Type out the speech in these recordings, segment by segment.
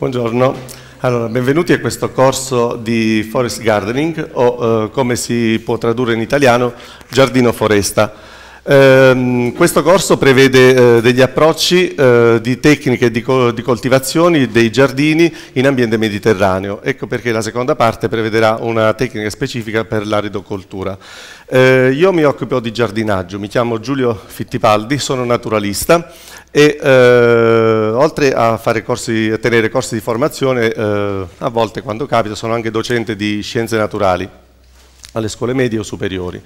Buongiorno, allora, benvenuti a questo corso di Forest Gardening o eh, come si può tradurre in italiano Giardino Foresta. Eh, questo corso prevede eh, degli approcci eh, di tecniche di, co di coltivazioni dei giardini in ambiente mediterraneo, ecco perché la seconda parte prevederà una tecnica specifica per l'aridocoltura. Eh, io mi occupo di giardinaggio, mi chiamo Giulio Fittipaldi, sono naturalista e eh, oltre a, corsi, a, tenere corsi di formazione, eh, a volte quando capita sono anche docente di scienze naturali alle scuole medie o superiori.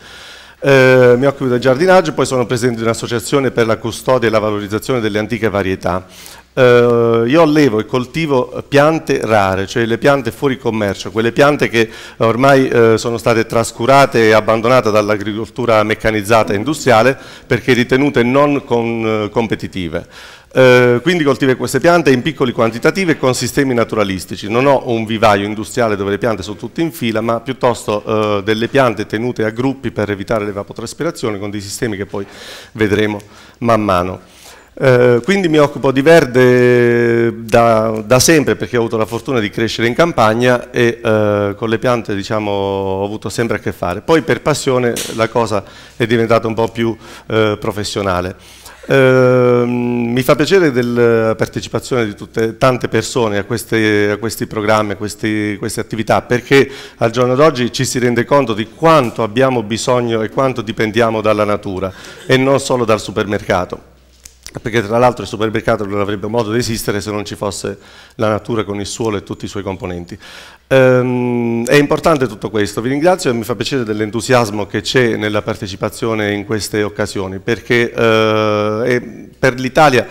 Eh, mi occupo del giardinaggio, poi sono presidente di un'associazione per la custodia e la valorizzazione delle antiche varietà. Uh, io allevo e coltivo piante rare, cioè le piante fuori commercio, quelle piante che ormai uh, sono state trascurate e abbandonate dall'agricoltura meccanizzata e industriale perché ritenute non con, uh, competitive. quindi coltivo queste piante in piccoli quantitativi e con sistemi naturalistici. Non ho un vivaio industriale dove le piante sono tutte in fila, ma piuttosto delle piante tenute a gruppi per evitare l'evapotraspirazione con dei sistemi che poi vedremo man mano. Eh, quindi mi occupo di verde da, da, sempre perché ho avuto la fortuna di crescere in campagna e eh, con le piante diciamo, ho avuto sempre a che fare. Poi per passione la cosa è diventata un po' più eh, professionale. Ehm, mi fa piacere della partecipazione di tutte, tante persone a, queste, a questi programmi, a questi, queste attività, perché al giorno d'oggi ci si rende conto di quanto abbiamo bisogno e quanto dipendiamo dalla natura e non solo dal supermercato perché tra l'altro il supermercato non avrebbe modo di esistere se non ci fosse la natura con il suolo e tutti i suoi componenti. Ehm, è importante tutto questo, vi ringrazio e mi fa piacere dell'entusiasmo che c'è nella partecipazione in queste occasioni, perché eh, per l'Italia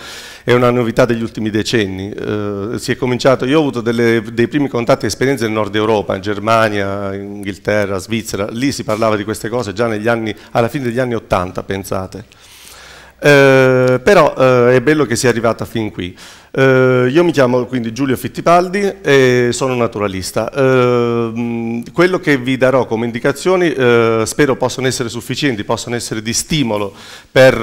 è una novità degli ultimi decenni. Eh, cominciato, io ho avuto delle, dei primi contatti e esperienze nel nord Europa, in Germania, Inghilterra, Svizzera, lì si parlava di queste cose già anni, alla fine degli anni Ottanta, pensate. Eh, però eh, è bello che sia arrivata fin qui. Eh, io mi chiamo quindi Giulio Fittipaldi e sono naturalista. Eh, quello che vi darò come indicazioni eh, spero possano essere sufficienti, possano essere di stimolo per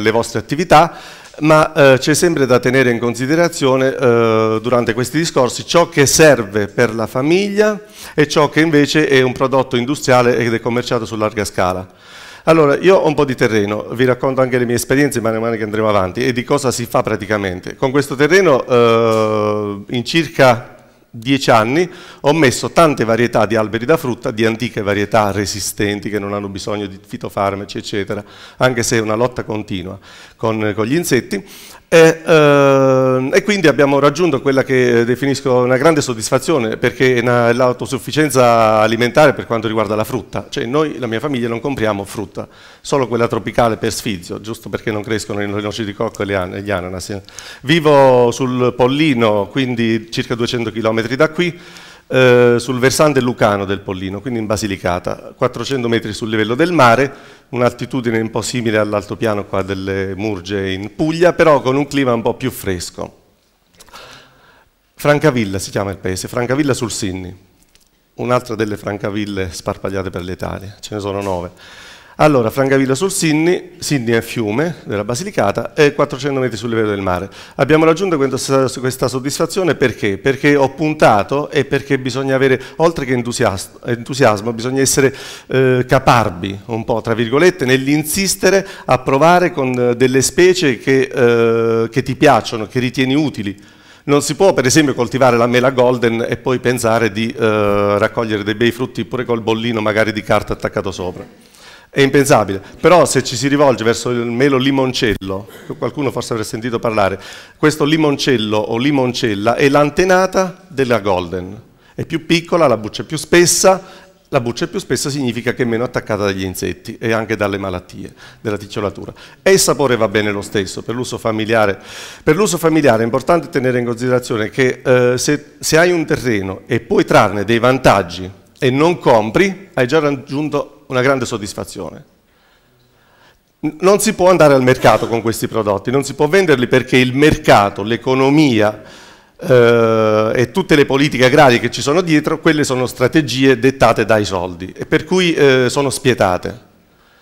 le vostre attività ma eh, c'è sempre da tenere in considerazione eh, durante questi discorsi ciò che serve per la famiglia e ciò che invece è un prodotto industriale ed è commerciato su larga scala. Allora, io ho un po' di terreno, vi racconto anche le mie esperienze man mano che andremo avanti e di cosa si fa praticamente. Con questo terreno eh, in circa dieci anni ho messo tante varietà di alberi da frutta, di antiche varietà resistenti che non hanno bisogno di fitofarmaci, eccetera, anche se è una lotta continua con, con gli insetti, e, eh, e, quindi abbiamo raggiunto quella che definisco una grande soddisfazione perché l'autosufficienza alimentare per quanto riguarda la frutta. Cioè noi, la mia famiglia, non compriamo frutta, solo quella tropicale per sfizio, giusto perché non crescono le noci di cocco e gli ananas. Vivo sul Pollino, quindi circa 200 km da qui, eh, sul versante lucano del Pollino, quindi in Basilicata, 400 metri sul livello del mare, un'altitudine un po' simile all'altopiano qua delle Murge in Puglia, però con un clima un po' più fresco. Francavilla si chiama il paese, Francavilla sul Sinni, un'altra delle francaville sparpagliate per l'Italia, ce ne sono nove. Allora, Francavilla sul Sinni, Sinni è fiume della Basilicata, e 400 metri sul livello del mare. Abbiamo raggiunto questa soddisfazione perché? Perché ho puntato e perché bisogna avere, oltre che entusiasmo, bisogna essere eh, caparbi, un po', tra virgolette, nell'insistere a provare con eh, delle specie che, eh, che ti piacciono, che ritieni utili. Non si può per esempio coltivare la mela golden e poi pensare di eh, raccogliere dei bei frutti pure col bollino magari di carta attaccato sopra è impensabile, però se ci si rivolge verso il melo limoncello, qualcuno forse avrà sentito parlare, questo limoncello o limoncella è l'antenata della golden, è più piccola, la buccia è più spessa, la buccia è più spessa significa che è meno attaccata dagli insetti e anche dalle malattie della ticciolatura. E il sapore va bene lo stesso per l'uso familiare. Per l'uso familiare è importante tenere in considerazione che eh, se, se hai un terreno e puoi trarne dei vantaggi e non compri, hai già raggiunto una grande soddisfazione. Non si può andare al mercato con questi prodotti, non si può venderli perché il mercato, l'economia eh, e tutte le politiche agrarie che ci sono dietro, quelle sono strategie dettate dai soldi e per cui eh, sono spietate.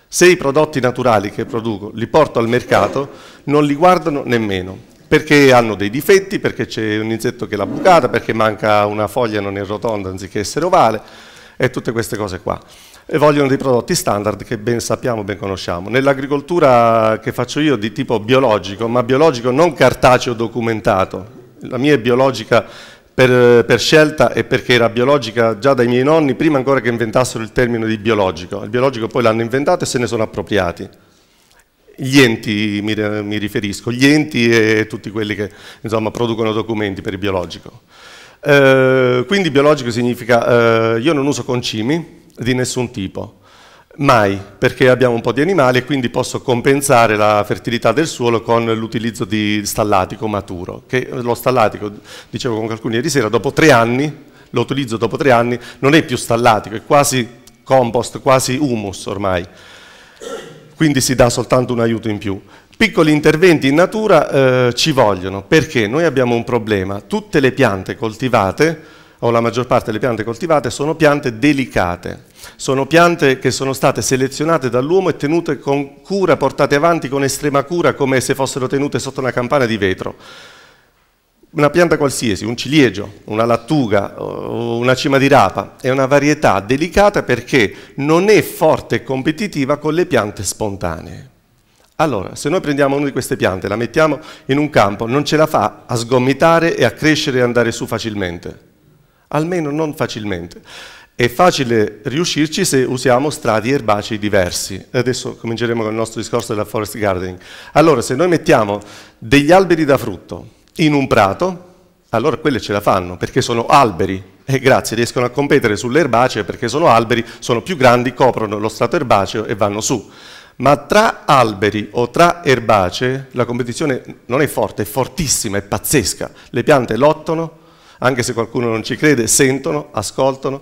Se i prodotti naturali che produco li porto al mercato, non li guardano nemmeno perché hanno dei difetti, perché c'è un insetto che l'ha bucata, perché manca una foglia non è rotonda anziché essere ovale e tutte queste cose qua e vogliono dei prodotti standard che ben sappiamo, ben conosciamo. Nell'agricoltura che faccio io di tipo biologico, ma biologico non cartaceo documentato, la mia è biologica per, per, scelta e perché era biologica già dai miei nonni, prima ancora che inventassero il termine di biologico. Il biologico poi l'hanno inventato e se ne sono appropriati. Gli enti, mi, mi riferisco, gli enti e tutti quelli che insomma, producono documenti per il biologico. Eh, quindi biologico significa, eh, io non uso concimi, di nessun tipo. Mai, perché abbiamo un po' di animali e quindi posso compensare la fertilità del suolo con l'utilizzo di stallatico maturo, che lo stallatico, dicevo con qualcuno ieri sera, dopo tre anni, lo utilizzo dopo tre anni, non è più stallatico, è quasi compost, quasi humus ormai, quindi si dà soltanto un aiuto in più. Piccoli interventi in natura eh, ci vogliono, perché noi abbiamo un problema, tutte le piante coltivate o la maggior parte delle piante coltivate sono piante delicate, sono piante che sono state selezionate dall'uomo e tenute con cura, portate avanti con estrema cura come se fossero tenute sotto una campana di vetro. Una pianta qualsiasi, un ciliegio, una lattuga, una cima di rapa, è una varietà delicata perché non è forte e competitiva con le piante spontanee. Allora, se noi prendiamo una di queste piante, e la mettiamo in un campo, non ce la fa a sgomitare e a crescere e andare su facilmente almeno non facilmente. È facile riuscirci se usiamo strati erbacei diversi. Adesso cominceremo con il nostro discorso della forest gardening. Allora, se noi mettiamo degli alberi da frutto in un prato, allora quelle ce la fanno, perché sono alberi, e grazie, riescono a competere sulle erbacee perché sono alberi, sono più grandi, coprono lo strato erbaceo e vanno su. Ma tra alberi o tra erbacee la competizione non è forte, è fortissima, è pazzesca. Le piante lottano anche se qualcuno non ci crede, sentono, ascoltano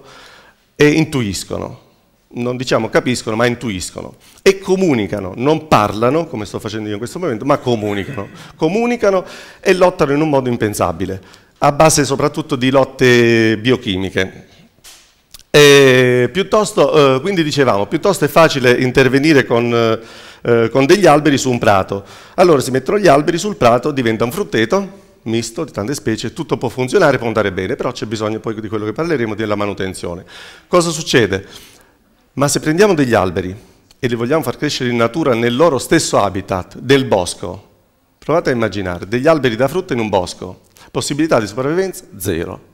e intuiscono. Non diciamo capiscono, ma intuiscono. E comunicano, non parlano, come sto facendo io in questo momento, ma comunicano. Comunicano e lottano in un modo impensabile, a base soprattutto di lotte biochimiche. Piuttosto, eh, quindi dicevamo, piuttosto è facile intervenire con, eh, con degli alberi su un prato. Allora si mettono gli alberi sul prato, diventa un frutteto, misto di tante specie, tutto può funzionare, può andare bene, però c'è bisogno poi di quello che parleremo, della manutenzione. Cosa succede? Ma se prendiamo degli alberi e li vogliamo far crescere in natura nel loro stesso habitat, del bosco, provate a immaginare, degli alberi da frutta in un bosco, possibilità di sopravvivenza zero.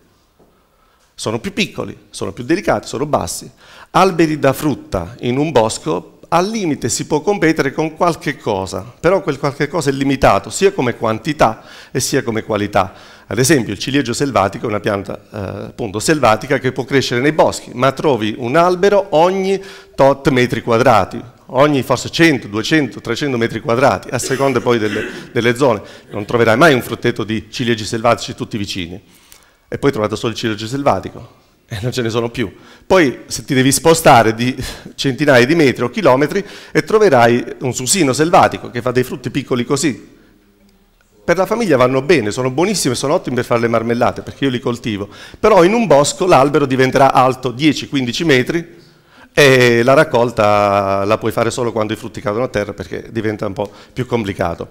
Sono più piccoli, sono più delicati, sono bassi. Alberi da frutta in un bosco al limite si può competere con qualche cosa, però quel qualche cosa è limitato sia come quantità e sia come qualità. Ad esempio il ciliegio selvatico è una pianta eh, appunto selvatica che può crescere nei boschi, ma trovi un albero ogni tot metri quadrati, ogni forse 100, 200, 300 metri quadrati, a seconda poi delle, delle zone. Non troverai mai un frutteto di ciliegi selvatici tutti vicini. E poi trovate solo il ciliegio selvatico, e non ce ne sono più. Poi se ti devi spostare di centinaia di metri o chilometri e troverai un susino selvatico che fa dei frutti piccoli così. Per la famiglia vanno bene, sono buonissimi, e sono ottimi per fare le marmellate, perché io li coltivo. Però in un bosco l'albero diventerà alto 10-15 metri e la raccolta la puoi fare solo quando i frutti cadono a terra perché diventa un po' più complicato.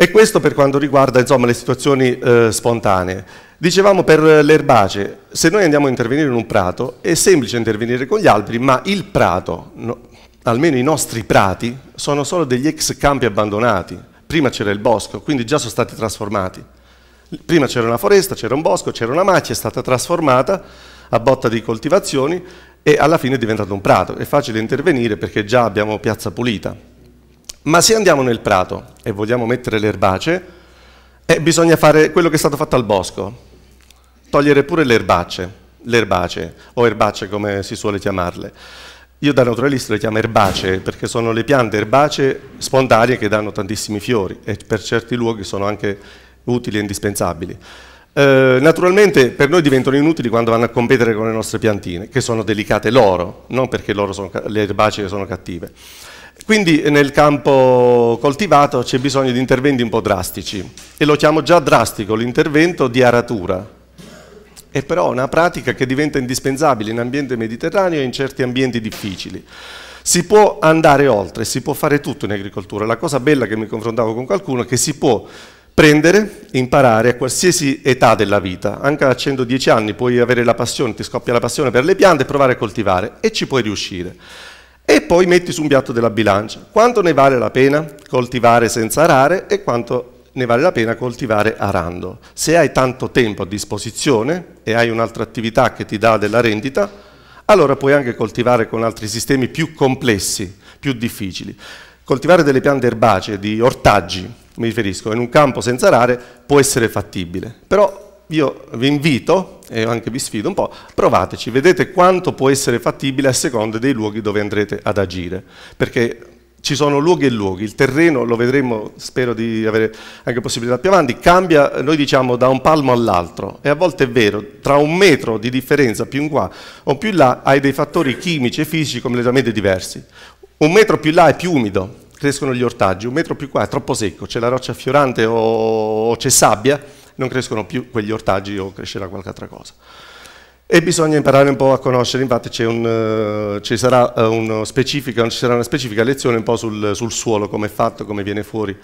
E questo per quanto riguarda insomma, le situazioni eh, spontanee. Dicevamo per le se noi andiamo a intervenire in un prato è semplice intervenire con gli alberi, ma il prato, no, almeno i nostri prati, sono solo degli ex campi abbandonati. Prima c'era il bosco, quindi già sono stati trasformati. Prima c'era una foresta, c'era un bosco, c'era una macchia, è stata trasformata a botta di coltivazioni e alla fine è diventato un prato. È facile intervenire perché già abbiamo piazza pulita. Ma se andiamo nel prato e vogliamo mettere le erbacee, eh, bisogna fare quello che è stato fatto al bosco, togliere pure le erbacce, le erbacce, o erbacce come si suole chiamarle. Io da naturalista le chiamo erbacee perché sono le piante erbacee spontanee che danno tantissimi fiori e per certi luoghi sono anche utili e indispensabili. Eh, naturalmente per noi diventano inutili quando vanno a competere con le nostre piantine, che sono delicate loro, non perché loro sono, le erbacee sono cattive. Quindi nel campo coltivato c'è bisogno di interventi un po' drastici e lo chiamo già drastico l'intervento di aratura. È però una pratica che diventa indispensabile in ambiente mediterraneo e in certi ambienti difficili. Si può andare oltre, si può fare tutto in agricoltura. La cosa bella che mi confrontavo con qualcuno è che si può prendere, imparare a qualsiasi età della vita, anche a 110 anni puoi avere la passione, ti scoppia la passione per le piante e provare a coltivare e ci puoi riuscire e poi metti su un piatto della bilancia quanto ne vale la pena coltivare senza arare e quanto ne vale la pena coltivare arando. Se hai tanto tempo a disposizione e hai un'altra attività che ti dà della rendita, allora puoi anche coltivare con altri sistemi più complessi, più difficili. Coltivare delle piante erbacee, di ortaggi, mi riferisco, in un campo senza arare può essere fattibile. Però io vi invito e anche vi sfido un po', provateci, vedete quanto può essere fattibile a seconda dei luoghi dove andrete ad agire, perché ci sono luoghi e luoghi, il terreno lo vedremo, spero di avere anche possibilità più avanti, cambia, noi diciamo, da un palmo all'altro e a volte è vero, tra un metro di differenza più in qua o più in là hai dei fattori chimici e fisici completamente diversi. Un metro più in là è più umido, crescono gli ortaggi, un metro più qua è troppo secco, c'è la roccia fiorante o c'è sabbia, non crescono più quegli ortaggi o crescerà qualche altra cosa. E bisogna imparare un po' a conoscere, infatti un, eh, ci, sarà eh, ci, sarà una specifica lezione un po' sul, sul suolo, come è fatto, come viene fuori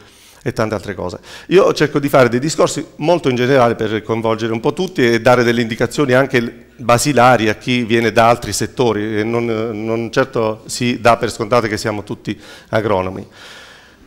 e tante altre cose. Io cerco di fare dei discorsi molto in generale per coinvolgere un po' tutti e dare delle indicazioni anche basilari a chi viene da altri settori, e non, non certo si dà per scontato che siamo tutti agronomi.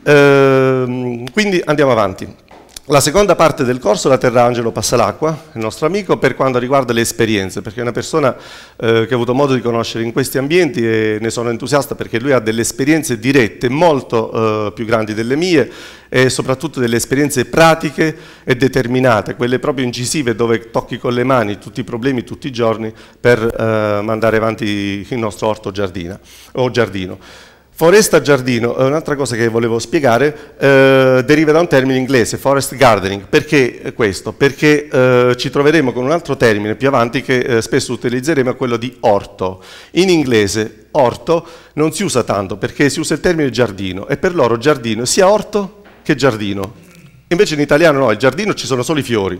Ehm, quindi andiamo avanti. La seconda parte del corso la terrà Angelo Passalacqua, il nostro amico, per quanto riguarda le esperienze, perché è una persona eh, che ho avuto modo di conoscere in questi ambienti e ne sono entusiasta perché lui ha delle esperienze dirette molto eh, più grandi delle mie e soprattutto delle esperienze pratiche e determinate, quelle proprio incisive dove tocchi con le mani tutti i problemi tutti i giorni per eh, mandare avanti il nostro orto giardina, o giardino. Foresta giardino è un'altra cosa che volevo spiegare, eh, deriva da un termine inglese, forest gardening. Perché questo? Perché eh, ci troveremo con un altro termine più avanti che eh, spesso utilizzeremo, quello di orto. In inglese orto non si usa tanto perché si usa il termine giardino e per loro giardino sia orto che giardino. Invece in italiano no, il giardino ci sono solo i fiori,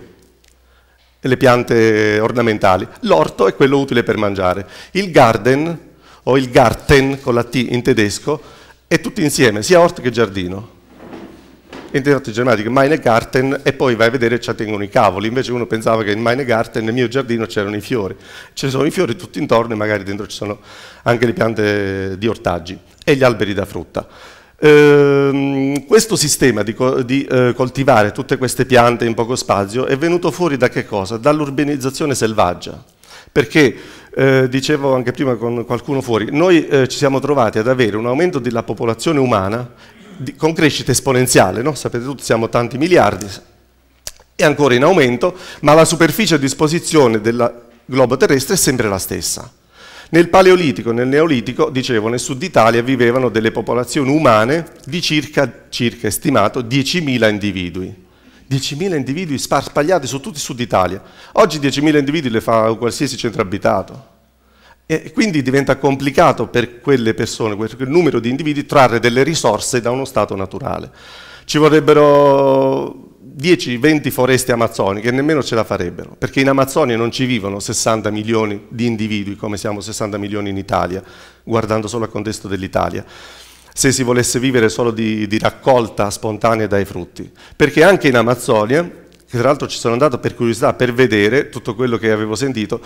e le piante ornamentali. L'orto è quello utile per mangiare. Il garden o il Garten con la T in tedesco, e tutti insieme, sia orto che giardino. In teatro germanico, meine Garten, e poi vai a vedere ci tengono i cavoli. Invece uno pensava che in meine Garten, nel mio giardino, c'erano i fiori. Ci sono i fiori tutti intorno e magari dentro ci sono anche le piante di ortaggi e gli alberi da frutta. Ehm, questo sistema di, di eh, coltivare tutte queste piante in poco spazio è venuto fuori da che cosa? Dall'urbanizzazione selvaggia. Perché eh, dicevo anche prima con qualcuno fuori, noi eh, ci siamo trovati ad avere un aumento della popolazione umana di, con crescita esponenziale, no? sapete tutti siamo tanti miliardi, è ancora in aumento, ma la superficie a disposizione del globo terrestre è sempre la stessa. Nel Paleolitico e nel Neolitico, dicevo, nel sud Italia vivevano delle popolazioni umane di circa, circa stimato, 10.000 individui. 10.000 individui sparpagliati su tutto il sud Italia. Oggi 10.000 individui le fa qualsiasi centro abitato. E quindi diventa complicato per quelle persone, per quel numero di individui, trarre delle risorse da uno stato naturale. Ci vorrebbero 10-20 foreste amazzoniche, nemmeno ce la farebbero, perché in Amazzonia non ci vivono 60 milioni di individui, come siamo 60 milioni in Italia, guardando solo al contesto dell'Italia se si volesse vivere solo di, di raccolta spontanea dai frutti, perché anche in Amazzonia che tra l'altro ci sono andato per curiosità, per vedere tutto quello che avevo sentito,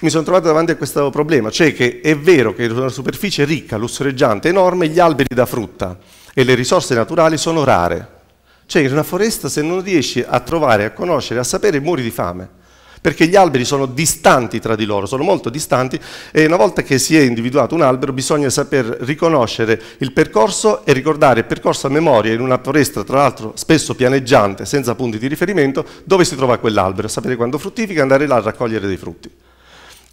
mi sono trovato davanti a questo problema, cioè che è vero che una superficie ricca, lussureggiante, enorme, gli alberi da frutta e le risorse naturali sono rare. Cioè in una foresta se non riesci a trovare, a conoscere, a sapere, muori di fame perché gli alberi sono distanti tra di loro, sono molto distanti e una volta che si è individuato un albero bisogna saper riconoscere il percorso e ricordare il percorso a memoria in una foresta tra l'altro spesso pianeggiante, senza punti di riferimento, dove si trova quell'albero, sapere quando fruttifica e andare là a raccogliere dei frutti.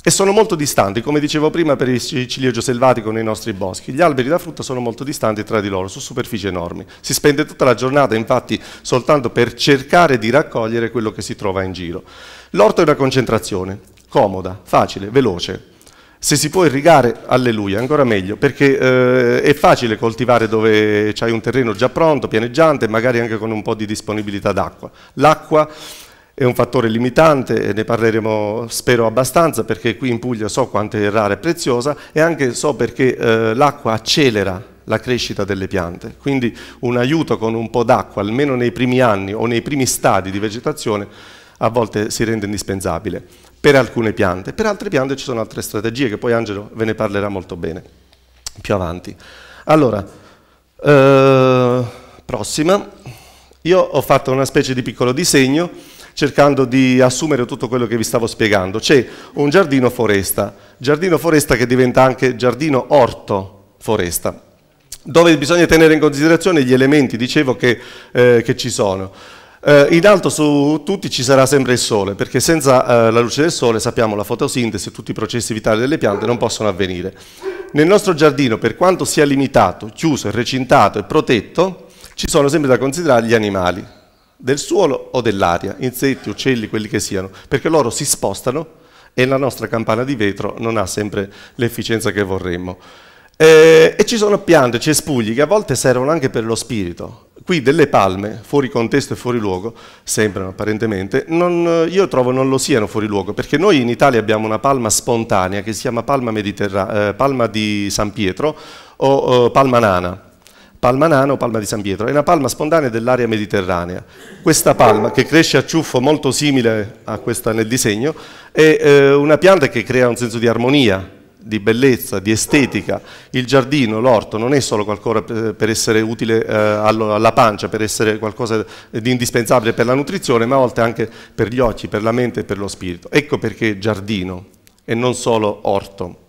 E sono molto distanti, come dicevo prima, per il ciliegio selvatico nei nostri boschi. Gli alberi da frutta sono molto distanti tra di loro, su superfici enormi. Si spende tutta la giornata, infatti, soltanto per cercare di raccogliere quello che si trova in giro. L'orto è una concentrazione, comoda, facile, veloce. Se si può irrigare, alleluia, ancora meglio, perché eh, è facile coltivare dove c'hai un terreno già pronto, pianeggiante, magari anche con un po' di disponibilità d'acqua. L'acqua è un fattore limitante, ne parleremo spero abbastanza perché qui in Puglia so quanto è rara e preziosa e anche so perché eh, l'acqua accelera la crescita delle piante, quindi un aiuto con un po' d'acqua, almeno nei primi anni o nei primi stadi di vegetazione, a volte si rende indispensabile per alcune piante. Per altre piante ci sono altre strategie che poi Angelo ve ne parlerà molto bene più avanti. Allora, eh, prossima. Io ho fatto una specie di piccolo disegno cercando di assumere tutto quello che vi stavo spiegando. C'è un giardino foresta, giardino foresta che diventa anche giardino orto foresta, dove bisogna tenere in considerazione gli elementi, dicevo, che, eh, che ci sono. Eh, in alto su tutti ci sarà sempre il sole, perché senza eh, la luce del sole sappiamo la fotosintesi e tutti i processi vitali delle piante non possono avvenire. Nel nostro giardino, per quanto sia limitato, chiuso, recintato e protetto, ci sono sempre da considerare gli animali, del suolo o dell'aria, insetti, uccelli, quelli che siano, perché loro si spostano e la nostra campana di vetro non ha sempre l'efficienza che vorremmo. Eh, e ci sono piante, cespugli che a volte servono anche per lo spirito qui delle palme, fuori contesto e fuori luogo, sembrano apparentemente, non, io trovo non lo siano fuori luogo, perché noi in Italia abbiamo una palma spontanea che si chiama palma, eh, palma di San Pietro o eh, palma nana. Palma nana o palma di San Pietro, è una palma spontanea dell'area mediterranea. Questa palma, che cresce a ciuffo molto simile a questa nel disegno, è eh, una pianta che crea un senso di armonia, di bellezza, di estetica. Il giardino, l'orto, non è solo qualcosa per essere utile eh, alla pancia, per essere qualcosa di indispensabile per la nutrizione, ma a volte anche per gli occhi, per la mente e per lo spirito. Ecco perché giardino e non solo orto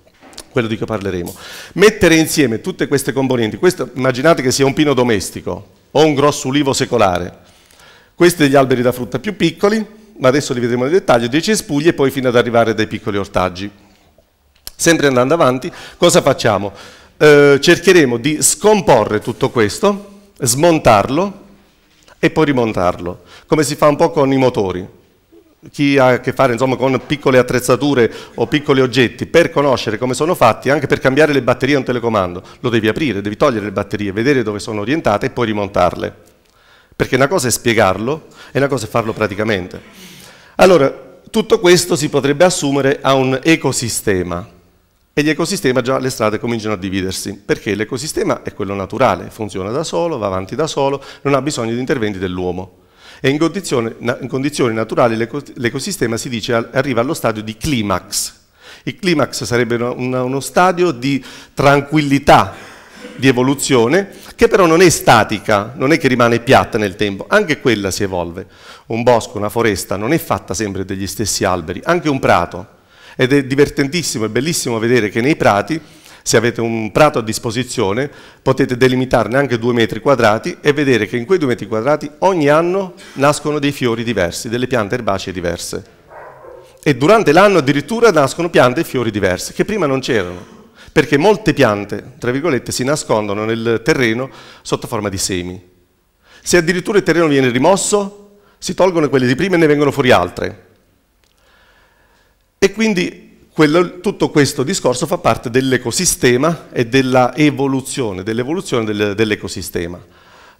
quello di cui parleremo. Mettere insieme tutte queste componenti, questo, immaginate che sia un pino domestico o un grosso ulivo secolare, questi sono gli alberi da frutta più piccoli, ma adesso li vedremo nel dettaglio, dei cespugli e poi fino ad arrivare dai piccoli ortaggi. Sempre andando avanti, cosa facciamo? Eh, cercheremo di scomporre tutto questo, smontarlo e poi rimontarlo, come si fa un po' con i motori. Chi ha a che fare insomma, con piccole attrezzature o piccoli oggetti, per conoscere come sono fatti, anche per cambiare le batterie a un telecomando, lo devi aprire, devi togliere le batterie, vedere dove sono orientate e poi rimontarle. Perché una cosa è spiegarlo e una cosa è farlo praticamente. Allora, tutto questo si potrebbe assumere a un ecosistema e gli ecosistemi già le strade cominciano a dividersi, perché l'ecosistema è quello naturale, funziona da solo, va avanti da solo, non ha bisogno di interventi dell'uomo. E in condizioni, in condizioni naturali l'ecosistema si dice arriva allo stadio di climax. Il climax sarebbe uno stadio di tranquillità, di evoluzione, che però non è statica, non è che rimane piatta nel tempo, anche quella si evolve. Un bosco, una foresta non è fatta sempre degli stessi alberi, anche un prato ed è divertentissimo e bellissimo vedere che nei prati se avete un prato a disposizione potete delimitarne anche due metri quadrati e vedere che in quei due metri quadrati ogni anno nascono dei fiori diversi, delle piante erbacee diverse. E durante l'anno addirittura nascono piante e fiori diversi, che prima non c'erano, perché molte piante, tra virgolette, si nascondono nel terreno sotto forma di semi. Se addirittura il terreno viene rimosso, si tolgono quelle di prima e ne vengono fuori altre. E quindi quello, tutto questo discorso fa parte dell'ecosistema e della evoluzione, dell'evoluzione dell dell'ecosistema.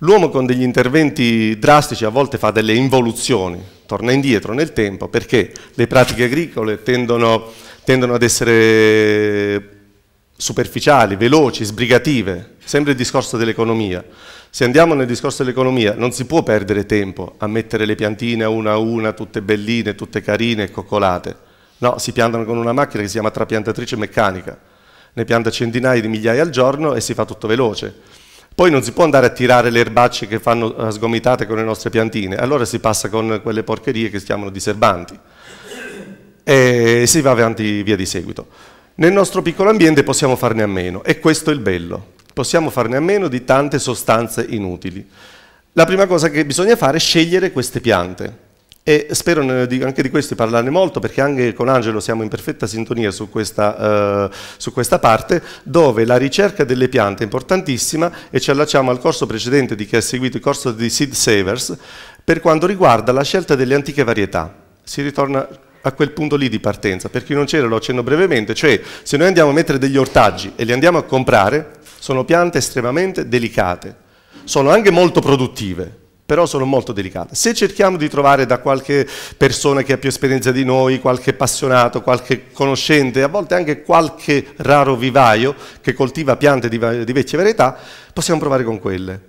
L'uomo con degli interventi drastici a volte fa delle involuzioni, torna indietro nel tempo perché le pratiche agricole tendono, tendono ad essere superficiali, veloci, sbrigative, sempre il discorso dell'economia. Se andiamo nel discorso dell'economia non si può perdere tempo a mettere le piantine una a una, tutte belline, tutte carine e coccolate. No, si piantano con una macchina che si chiama trapiantatrice meccanica, ne pianta centinaia di migliaia al giorno e si fa tutto veloce. Poi non si può andare a tirare le erbacce che fanno eh, sgomitate con le nostre piantine, allora si passa con quelle porcherie che si chiamano diserbanti e si va avanti via di seguito. Nel nostro piccolo ambiente possiamo farne a meno e questo è il bello, possiamo farne a meno di tante sostanze inutili. La prima cosa che bisogna fare è scegliere queste piante. E spero eh, anche di questi parlarne molto perché anche con Angelo siamo in perfetta sintonia su questa, eh, su questa parte dove la ricerca delle piante è importantissima e ci allacciamo al corso precedente di chi ha seguito il corso di Seed Savers per quanto riguarda la scelta delle antiche varietà. Si ritorna a quel punto lì di partenza, per chi non c'era lo accenno brevemente, cioè se noi andiamo a mettere degli ortaggi e li andiamo a comprare, sono piante estremamente delicate, sono anche molto produttive, però sono molto delicate. Se cerchiamo di trovare da qualche persona che ha più esperienza di noi, qualche appassionato, qualche conoscente, a volte anche qualche raro vivaio che coltiva piante di, di vecchia varietà, possiamo provare con quelle.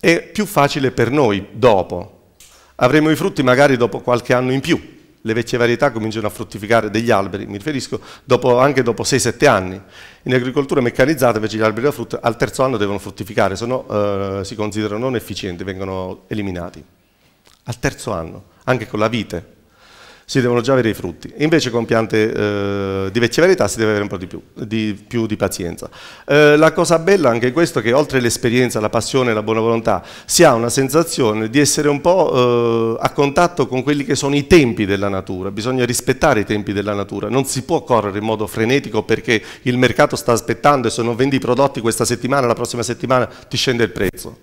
È più facile per noi dopo. Avremo i frutti magari dopo qualche anno in più, le vecchie varietà cominciano a fruttificare degli alberi, mi riferisco dopo, anche dopo 6-7 anni. In agricoltura meccanizzata invece gli alberi da frutta al terzo anno devono fruttificare, se no eh, si considerano non efficienti, vengono eliminati. Al terzo anno, anche con la vite, si devono già avere i frutti. Invece con piante eh, di vecchia varietà si deve avere un po' di più di, più di pazienza. Eh, la cosa bella anche è questo che oltre l'esperienza, la passione e la buona volontà, si ha una sensazione di essere un po' eh, a contatto con quelli che sono i tempi della natura, bisogna rispettare i tempi della natura, non si può correre in modo frenetico perché il mercato sta aspettando e se non vendi i prodotti questa settimana, la prossima settimana ti scende il prezzo.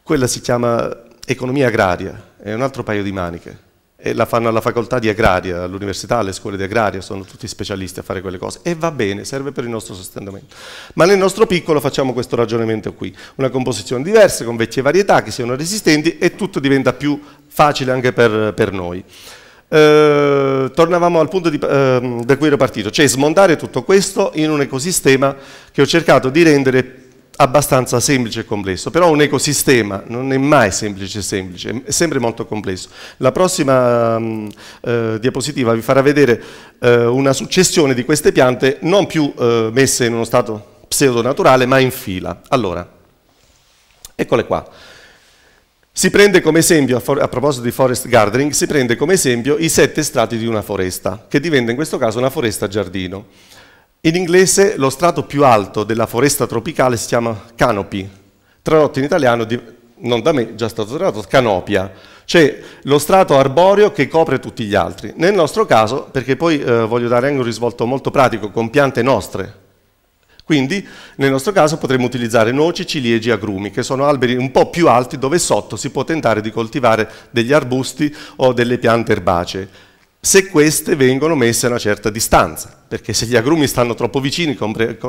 Quella si chiama economia agraria, è un altro paio di maniche. E la fanno alla facoltà di agraria, all'università, alle scuole di agraria, sono tutti specialisti a fare quelle cose. E va bene, serve per il nostro sostentamento. Ma nel nostro piccolo facciamo questo ragionamento qui. Una composizione diversa, con vecchie varietà che siano resistenti e tutto diventa più facile anche per, per noi. Eh, tornavamo al punto di, eh, da cui ero partito, cioè smontare tutto questo in un ecosistema che ho cercato di rendere più abbastanza semplice e complesso, però un ecosistema non è mai semplice semplice, è sempre molto complesso. La prossima mm, eh, diapositiva vi farà vedere eh, una successione di queste piante non più eh, messe in uno stato pseudonaturale ma in fila. Allora, eccole qua. Si prende come esempio, a, a, proposito di forest gardening, si prende come esempio i sette strati di una foresta, che diventa in questo caso una foresta giardino. In inglese lo strato più alto della foresta tropicale si chiama canopy, tradotto in italiano, di, non da me, già stato tradotto, canopia, cioè lo strato arboreo che copre tutti gli altri. Nel nostro caso, perché poi eh, voglio dare anche un risvolto molto pratico con piante nostre, quindi nel nostro caso potremmo utilizzare noci, ciliegi, agrumi, che sono alberi un po' più alti dove sotto si può tentare di coltivare degli arbusti o delle piante erbacee se queste vengono messe a una certa distanza, perché se gli agrumi stanno troppo vicini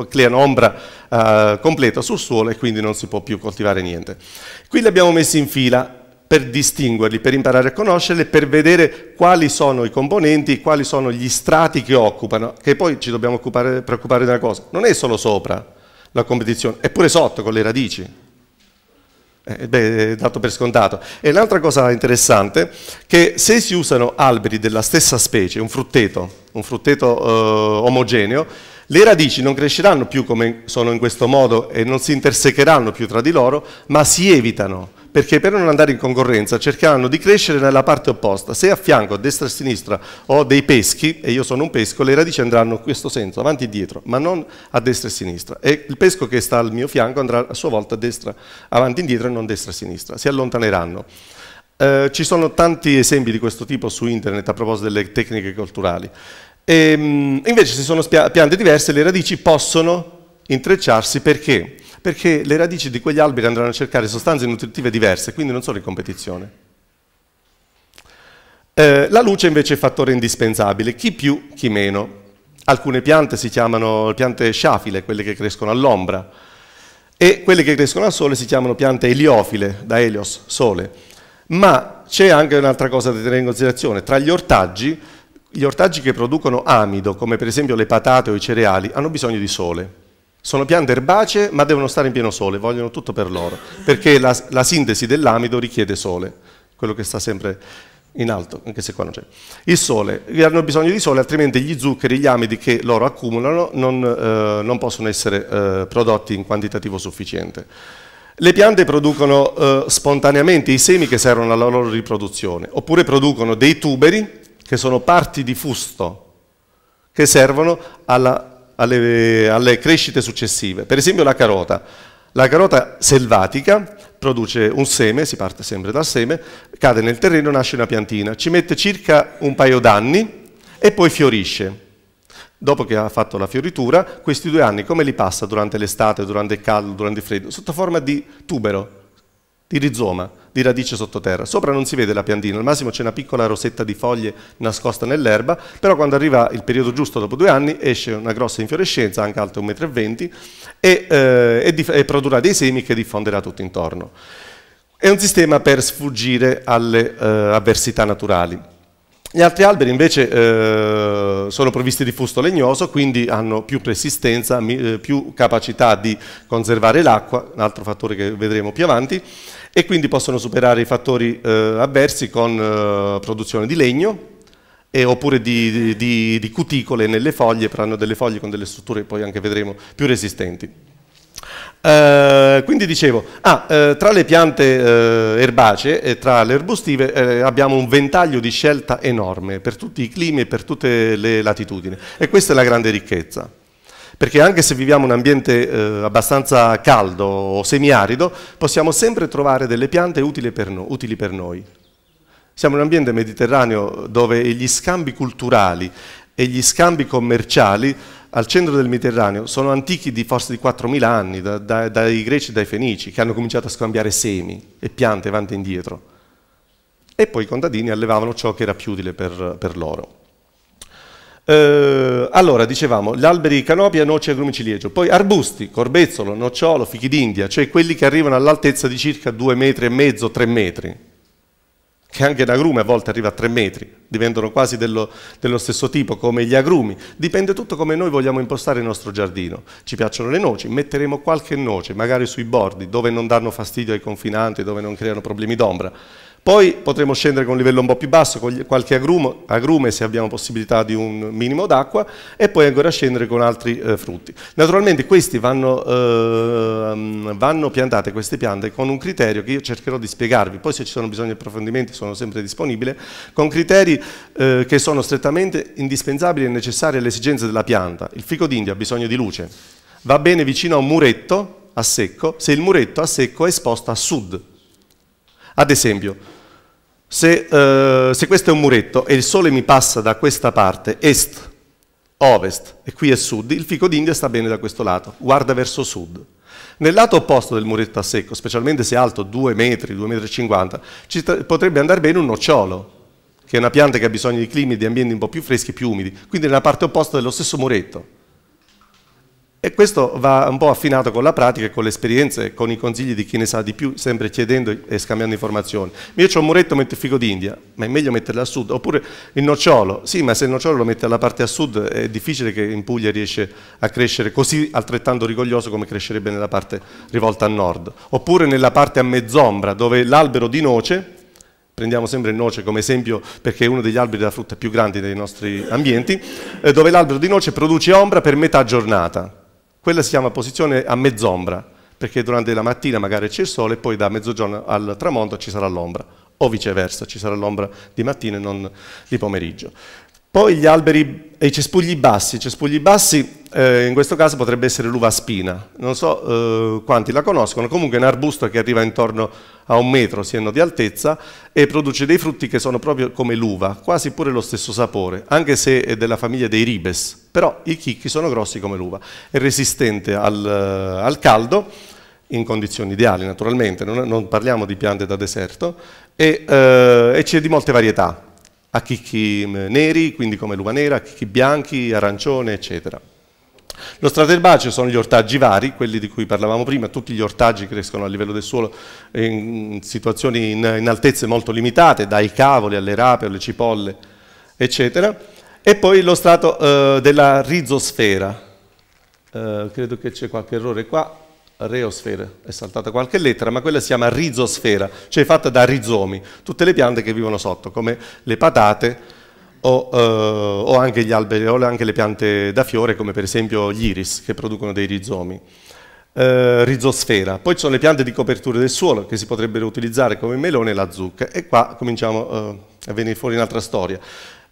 creano ombra eh, completa sul suolo e quindi non si può più coltivare niente. Qui li abbiamo messi in fila per distinguerli, per imparare a conoscerli, per vedere quali sono i componenti, quali sono gli strati che occupano, che poi ci dobbiamo preoccupare di una cosa, non è solo sopra la competizione, è pure sotto con le radici, eh, beh, eh, dato per scontato. E un'altra cosa interessante, che se si usano alberi della stessa specie, un frutteto, un frutteto eh, omogeneo, le radici non cresceranno più come sono in questo modo e non si intersecheranno più tra di loro, ma si evitano perché per non andare in concorrenza cercheranno di crescere nella parte opposta. Se a fianco, a destra e a sinistra, ho dei peschi, e io sono un pesco, le radici andranno in questo senso, avanti e dietro, ma non a destra e a sinistra. E il pesco che sta al mio fianco andrà a sua volta a destra, avanti e indietro e non a destra e sinistra, si allontaneranno. Eh, ci sono tanti esempi di questo tipo su internet a proposito delle tecniche culturali. E, ehm, invece se sono piante diverse le radici possono intrecciarsi perché? perché le radici di quegli alberi andranno a cercare sostanze nutritive diverse, quindi non sono in competizione. Eh, la luce invece è fattore indispensabile, chi più, chi meno. Alcune piante si chiamano piante sciafile, quelle che crescono all'ombra, e quelle che crescono al sole si chiamano piante eliofile, da Helios, sole. Ma c'è anche un'altra cosa da tenere in considerazione, tra gli ortaggi, gli ortaggi che producono amido, come per esempio le patate o i cereali, hanno bisogno di sole sono piante erbacee ma devono stare in pieno sole, vogliono tutto per loro, perché la, la sintesi dell'amido richiede sole, quello che sta sempre in alto, anche se qua non c'è. Il sole, hanno bisogno di sole, altrimenti gli zuccheri, gli amidi che loro accumulano non, eh, non possono essere eh, prodotti in quantitativo sufficiente. Le piante producono eh, spontaneamente i semi che servono alla loro riproduzione, oppure producono dei tuberi che sono parti di fusto che servono alla alle, alle crescite successive. Per esempio la carota. La carota selvatica produce un seme, si parte sempre dal seme, cade nel terreno, nasce una piantina, ci mette circa un paio d'anni e poi fiorisce. Dopo che ha fatto la fioritura, questi due anni come li passa durante l'estate, durante il caldo, durante il freddo? Sotto forma di tubero, di rizoma, di radice sottoterra. Sopra non si vede la piantina, al massimo c'è una piccola rosetta di foglie nascosta nell'erba, però quando arriva il periodo giusto, dopo due anni, esce una grossa infiorescenza, anche alta 1,20 m, e, eh, e, e produrrà dei semi che diffonderà tutto intorno. È un sistema per sfuggire alle eh, avversità naturali. Gli altri alberi invece eh, sono provvisti di fusto legnoso, quindi hanno più persistenza, eh, più capacità di conservare l'acqua, un altro fattore che vedremo più avanti, e quindi possono superare i fattori eh, avversi con eh, produzione di legno, e oppure di, di, di, cuticole nelle foglie, però hanno delle foglie con delle strutture, poi anche vedremo, più resistenti. Eh, quindi dicevo, ah, eh, tra le piante eh, erbacee e tra le erbustive eh, abbiamo un ventaglio di scelta enorme per tutti i climi e per tutte le latitudini e questa è la grande ricchezza. Perché anche se viviamo in un ambiente eh, abbastanza caldo o semiarido, possiamo sempre trovare delle piante utili per, no, utili per noi. Siamo in un ambiente mediterraneo dove gli scambi culturali e gli scambi commerciali al centro del Mediterraneo sono antichi di forse di 4.000 anni, da, da, dai greci e dai fenici, che hanno cominciato a scambiare semi e piante avanti e indietro. E poi i contadini allevavano ciò che era più utile per, per loro. Eh, allora, dicevamo, gli alberi canopia, noci, agrumi, ciliegio, poi arbusti, corbezzolo, nocciolo, fichi d'India, cioè quelli che arrivano all'altezza di circa 2 metri e mezzo, 3 metri, che anche in a volte arriva a 3 metri, diventano quasi dello, dello, stesso tipo come gli agrumi. Dipende tutto come noi vogliamo impostare il nostro giardino. Ci piacciono le noci, metteremo qualche noce, magari sui bordi, dove non danno fastidio ai confinanti, dove non creano problemi d'ombra. Poi potremo scendere con un livello un po' più basso, con qualche agrumo, agrume se abbiamo possibilità di un minimo d'acqua e poi ancora scendere con altri eh, frutti. Naturalmente questi vanno, eh, vanno, piantate, queste piante, con un criterio che io cercherò di spiegarvi, poi se ci sono bisogni di approfondimenti sono sempre disponibile, con criteri eh, che sono strettamente indispensabili e necessari alle esigenze della pianta. Il fico d'India ha bisogno di luce, va bene vicino a un muretto a secco se il muretto a secco è esposto a sud ad esempio, se, eh, se, questo è un muretto e il sole mi passa da questa parte, est, ovest, e qui è sud, il fico d'India sta bene da questo lato, guarda verso sud. Nel lato opposto del muretto a secco, specialmente se è alto 2 metri, 2,50 metri, ci potrebbe andare bene un nocciolo, che è una pianta che ha bisogno di climi e di ambienti un po' più freschi, più umidi, quindi nella parte opposta dello stesso muretto. E questo va un po' affinato con la pratica e con le esperienze, con i consigli di chi ne sa di più, sempre chiedendo e scambiando informazioni. Io ho un muretto, metto il figo d'India, ma è meglio metterlo a sud. Oppure il nocciolo, sì, ma se il nocciolo lo mette alla parte a sud è difficile che in Puglia riesce a crescere così altrettanto rigoglioso come crescerebbe nella parte rivolta a nord. Oppure nella parte a mezz'ombra, dove l'albero di noce, prendiamo sempre il noce come esempio perché è uno degli alberi della frutta più grandi dei nostri ambienti, eh, dove l'albero di noce produce ombra per metà giornata quella si chiama posizione a mezz'ombra, perché durante la mattina magari c'è il sole e poi da mezzogiorno al tramonto ci sarà l'ombra, o viceversa, ci sarà l'ombra di mattina e non di pomeriggio. Poi gli alberi e i cespugli bassi. I cespugli bassi eh, in questo caso potrebbe essere l'uva spina. Non so eh, quanti la conoscono, comunque è un arbusto che arriva intorno a un metro, siano di altezza, e produce dei frutti che sono proprio come l'uva, quasi pure lo stesso sapore, anche se è della famiglia dei ribes. Però i chicchi sono grossi come l'uva. È resistente al, eh, al caldo, in condizioni ideali naturalmente, non, non, parliamo di piante da deserto, e, eh, e c'è di molte varietà a chicchi mm, neri, quindi come l'uva nera, a chicchi bianchi, arancione, eccetera. Lo strato erbaceo sono gli ortaggi vari, quelli di cui parlavamo prima, tutti gli ortaggi crescono a livello del suolo in situazioni in, in altezze molto limitate, dai cavoli alle rape, alle cipolle, eccetera. E poi lo strato eh, della rizosfera, eh, credo che c'è qualche errore qua, reosfera, è saltata qualche lettera, ma quella si chiama rizosfera, cioè fatta da rizomi, tutte le piante che vivono sotto, come le patate o, eh, o anche gli alberi, o anche le piante da fiore, come per esempio gli iris, che producono dei rizomi. Eh, rizosfera. Poi ci sono le piante di copertura del suolo che si potrebbero utilizzare come il melone e la zucca e qua cominciamo eh, a venire fuori un'altra storia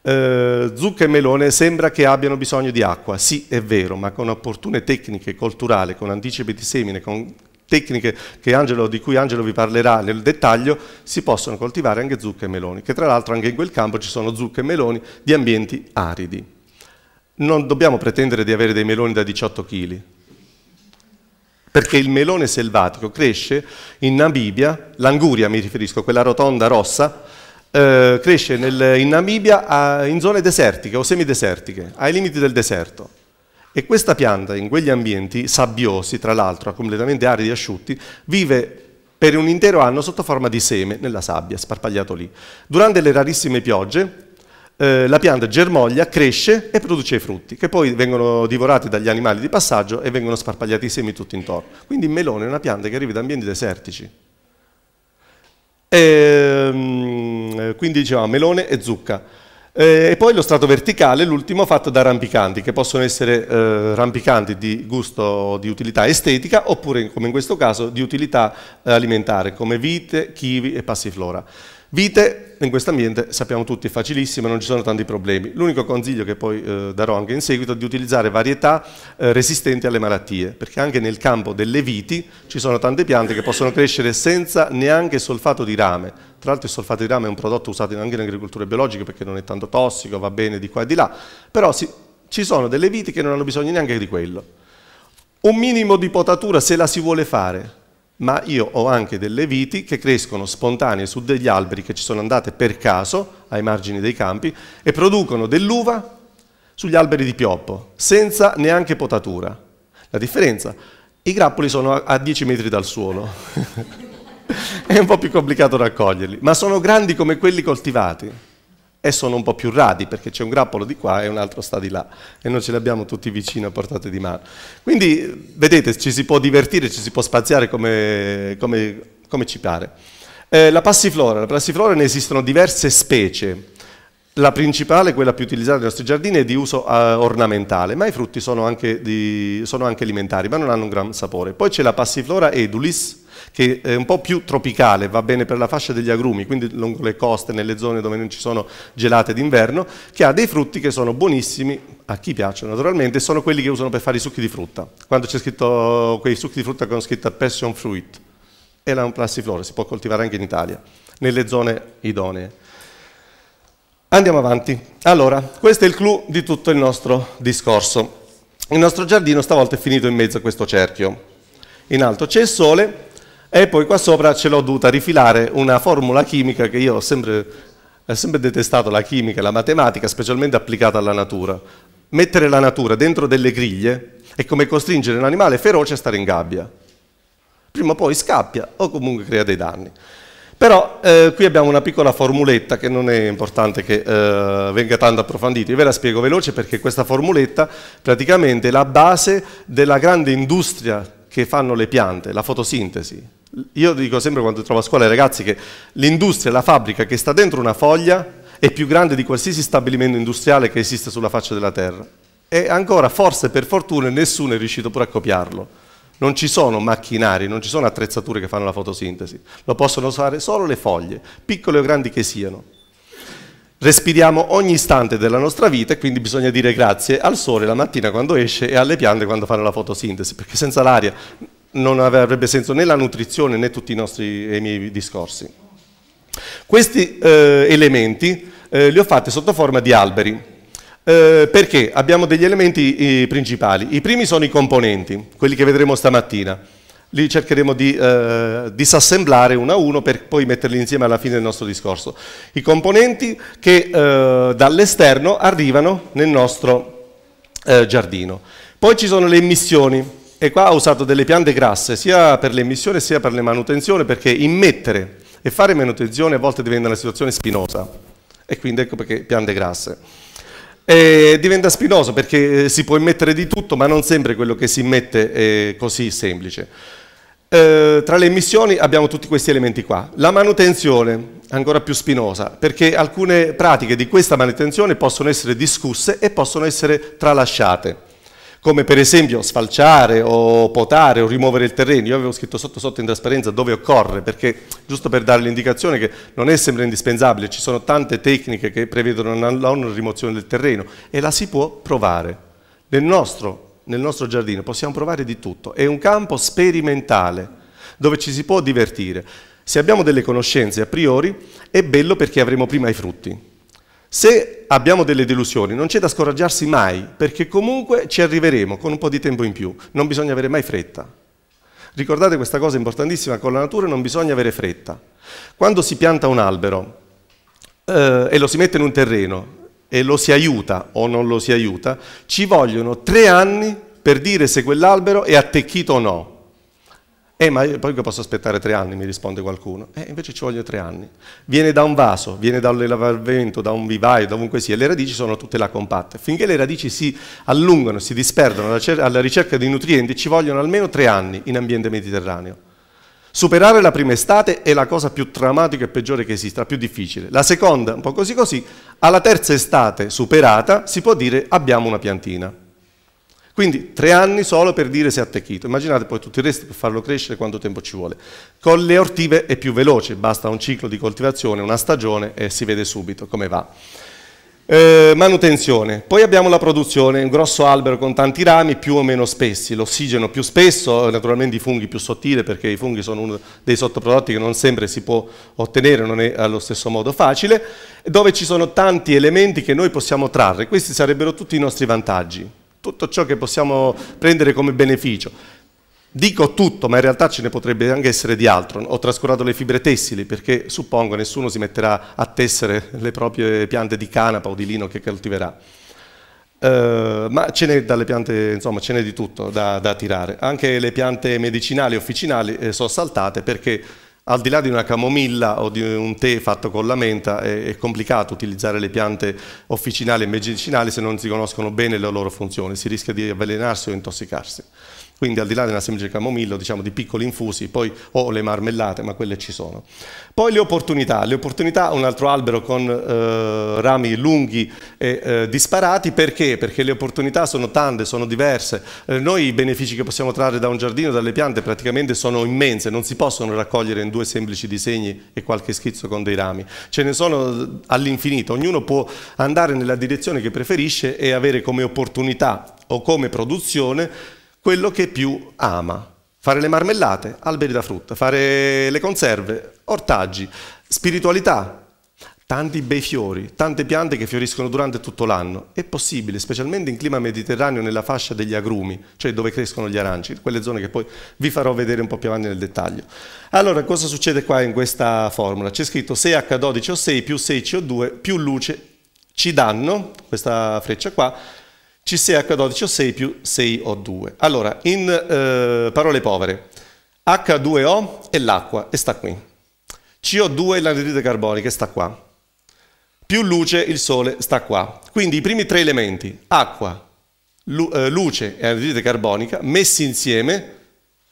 eh, zucca e melone sembra che abbiano bisogno di acqua, sì è vero, ma con opportune tecniche culturali, con anticipi di semine, con tecniche Angelo, di cui Angelo vi parlerà nel dettaglio, si possono coltivare anche zucca e meloni, che tra l'altro anche in quel campo ci sono zucche e meloni di ambienti aridi. Non dobbiamo pretendere di avere dei meloni da 18 kg, perché il melone selvatico cresce in Namibia, l'anguria mi riferisco, quella rotonda rossa, eh, cresce nel, in Namibia a, in zone desertiche o semidesertiche, ai limiti del deserto. E questa pianta in quegli ambienti sabbiosi, tra l'altro, completamente aridi e asciutti, vive per un intero anno sotto forma di seme nella sabbia, sparpagliato lì. Durante le rarissime piogge, eh, la pianta germoglia, cresce e produce i frutti, che poi vengono divorati dagli animali di passaggio e vengono sparpagliati i semi tutto intorno. Quindi il melone è una pianta che arriva da ambienti desertici. E, ehm, quindi dicevamo melone e zucca. Eh, e poi lo strato verticale, l'ultimo fatto da rampicanti, che possono essere eh, rampicanti di gusto, di utilità estetica, oppure come in questo caso di utilità eh, alimentare, come vite, kiwi e passiflora. Vite in questo ambiente sappiamo tutti è facilissima, non ci sono tanti problemi. L'unico consiglio che poi eh, darò anche in seguito è di utilizzare varietà eh, resistenti alle malattie, perché anche nel campo delle viti ci sono tante piante che possono crescere senza neanche solfato di rame. Tra l'altro il solfato di rame è un prodotto usato anche in agricoltura biologica perché non è tanto tossico, va bene di qua e di là, però si, ci sono delle viti che non hanno bisogno neanche di quello. Un minimo di potatura se la si vuole fare, ma io ho anche delle viti che crescono spontanee su degli alberi che ci sono andate per caso ai margini dei campi e producono dell'uva sugli alberi di pioppo, senza neanche potatura. La differenza? I grappoli sono a 10 metri dal suolo. È un po' più complicato raccoglierli, ma sono grandi come quelli coltivati e sono un po' più radi perché c'è un grappolo di qua e un altro sta di là e non ce li abbiamo tutti vicino a portata di mano. Quindi vedete, ci si può divertire, ci si può spaziare come, come, come ci pare. Eh, la passiflora, la passiflora ne esistono diverse specie. La principale, quella più utilizzata nei nostri giardini, è di uso eh, ornamentale, ma i frutti sono anche, di, sono anche, alimentari, ma non hanno un gran sapore. Poi c'è la passiflora edulis, che è un po' più tropicale, va bene per la fascia degli agrumi, quindi lungo le coste, nelle zone dove non ci sono gelate d'inverno, che ha dei frutti che sono buonissimi, a chi piacciono naturalmente, sono quelli che usano per fare i succhi di frutta. Quando c'è scritto quei succhi di frutta con scritta passion fruit, è la plassiflora, si può coltivare anche in Italia, nelle zone idonee. Andiamo avanti. Allora, questo è il clou di tutto il nostro discorso. Il nostro giardino stavolta è finito in mezzo a questo cerchio. In alto c'è il sole, e poi qua sopra ce l'ho dovuta rifilare una formula chimica che io ho sempre, ho sempre detestato la chimica e la matematica, specialmente applicata alla natura. Mettere la natura dentro delle griglie è come costringere un animale feroce a stare in gabbia. Prima o poi scappia o comunque crea dei danni. Però eh, qui abbiamo una piccola formuletta che non è importante che eh, venga tanto approfondita. Io ve la spiego veloce perché questa formuletta praticamente è la base della grande industria che fanno le piante, la fotosintesi. Io dico sempre quando trovo a scuola ai ragazzi che l'industria, la fabbrica che sta dentro una foglia è più grande di qualsiasi stabilimento industriale che esiste sulla faccia della terra. E ancora, forse per fortuna, nessuno è riuscito pure a copiarlo. Non ci sono macchinari, non ci sono attrezzature che fanno la fotosintesi, lo possono usare solo le foglie, piccole o grandi che siano. Respiriamo ogni istante della nostra vita e quindi bisogna dire grazie al sole la mattina quando esce e alle piante quando fanno la fotosintesi, perché senza l'aria non avrebbe senso né la nutrizione né tutti i, nostri, eh, i miei discorsi. Questi eh, elementi eh, li ho fatti sotto forma di alberi. Eh, perché abbiamo degli elementi principali. I primi sono i componenti, quelli che vedremo stamattina. Li cercheremo di eh, disassemblare uno a uno per poi metterli insieme alla fine del nostro discorso. I componenti che eh, dall'esterno arrivano nel nostro giardino. Poi ci sono le emissioni, e qua ho usato delle piante grasse sia per l'emissione sia per la manutenzione perché immettere e fare manutenzione a volte diventa una situazione spinosa e quindi ecco perché piante grasse. E diventa spinoso perché eh, si può immettere di tutto ma non sempre quello che si immette è così semplice. Eh, tra le emissioni abbiamo tutti questi elementi qua. La manutenzione, ancora più spinosa, perché alcune pratiche di questa manutenzione possono essere discusse e possono essere tralasciate come per esempio sfalciare o potare o rimuovere il terreno. Io avevo scritto sotto sotto in trasparenza dove occorre, perché giusto per dare l'indicazione che non è sempre indispensabile, ci sono tante tecniche che prevedono la rimozione del terreno e la si può provare. Nel nostro, nel nostro giardino possiamo provare di tutto, è un campo sperimentale dove ci si può divertire. Se abbiamo delle conoscenze a priori è bello perché avremo prima i frutti. Se abbiamo delle delusioni non c'è da scoraggiarsi mai, perché comunque ci arriveremo con un po' di tempo in più, non bisogna avere mai fretta. Ricordate questa cosa importantissima, con la natura non bisogna avere fretta. Quando si pianta un albero eh, e lo si mette in un terreno e lo si aiuta o non lo si aiuta, ci vogliono tre anni per dire se quell'albero è attecchito o no. Eh, ma io, poi posso aspettare tre anni, mi risponde qualcuno. Eh, invece ci vogliono tre anni. Viene da un vaso, viene dall'elavamento, da un vivaio, da ovunque sia. Le radici sono tutte là compatte. Finché le radici si allungano, si disperdono alla ricerca di nutrienti, ci vogliono almeno tre anni in ambiente mediterraneo. Superare la prima estate è la cosa più traumatica e peggiore che esista, più difficile. La seconda, un po' così così, alla terza estate superata si può dire abbiamo una piantina. Quindi tre anni solo per dire se è attecchito. Immaginate poi tutto il resto per farlo crescere quanto tempo ci vuole. Con le ortive è più veloce, basta un ciclo di coltivazione, una stagione e si vede subito come va. Eh, manutenzione. Poi abbiamo la produzione, un grosso albero con tanti rami più o meno spessi, l'ossigeno più spesso, naturalmente i funghi più sottili perché i funghi sono uno dei sottoprodotti che non sempre si può ottenere, non è allo stesso modo facile, dove ci sono tanti elementi che noi possiamo trarre. Questi sarebbero tutti i nostri vantaggi tutto ciò che possiamo prendere come beneficio. Dico tutto, ma in realtà ce ne potrebbe anche essere di altro. Ho trascurato le fibre tessili perché suppongo nessuno si metterà a tessere le proprie piante di canapa o di lino che coltiverà. Uh, ma ce n'è dalle piante, insomma, ce n'è di tutto da, da, tirare. Anche le piante medicinali e officinali eh, sono saltate perché al di là di una camomilla o di un tè fatto con la menta è, complicato utilizzare le piante officinali e medicinali se non si conoscono bene le loro funzioni, si rischia di avvelenarsi o intossicarsi. Quindi al di là della semplice camomillo, diciamo di piccoli infusi, poi ho le marmellate, ma quelle ci sono. Poi le opportunità. Le opportunità, un altro albero con eh, rami lunghi e eh, disparati, perché? Perché le opportunità sono tante, sono diverse. Eh, noi i benefici che possiamo trarre da un giardino, dalle piante, praticamente sono immense, non si possono raccogliere in due semplici disegni e qualche schizzo con dei rami. Ce ne sono eh, all'infinito, ognuno può andare nella direzione che preferisce e avere come opportunità o come produzione quello che più ama. Fare le marmellate, alberi da frutta, fare le conserve, ortaggi, spiritualità, tanti bei fiori, tante piante che fioriscono durante tutto l'anno. È possibile, specialmente in clima mediterraneo, nella fascia degli agrumi, cioè dove crescono gli aranci, quelle zone che poi vi farò vedere un po' più avanti nel dettaglio. Allora, cosa succede qua in questa formula? C'è scritto 6H12O6 più 6CO2 più luce ci danno, questa freccia qua, CCH12O6 più 6O2. Allora, in eh, parole povere, H2O è l'acqua e sta qui. CO2 è l'anidride carbonica e sta qua. Più luce, il sole, sta qua. Quindi i primi tre elementi, acqua, lu eh, luce e anidride carbonica, messi insieme,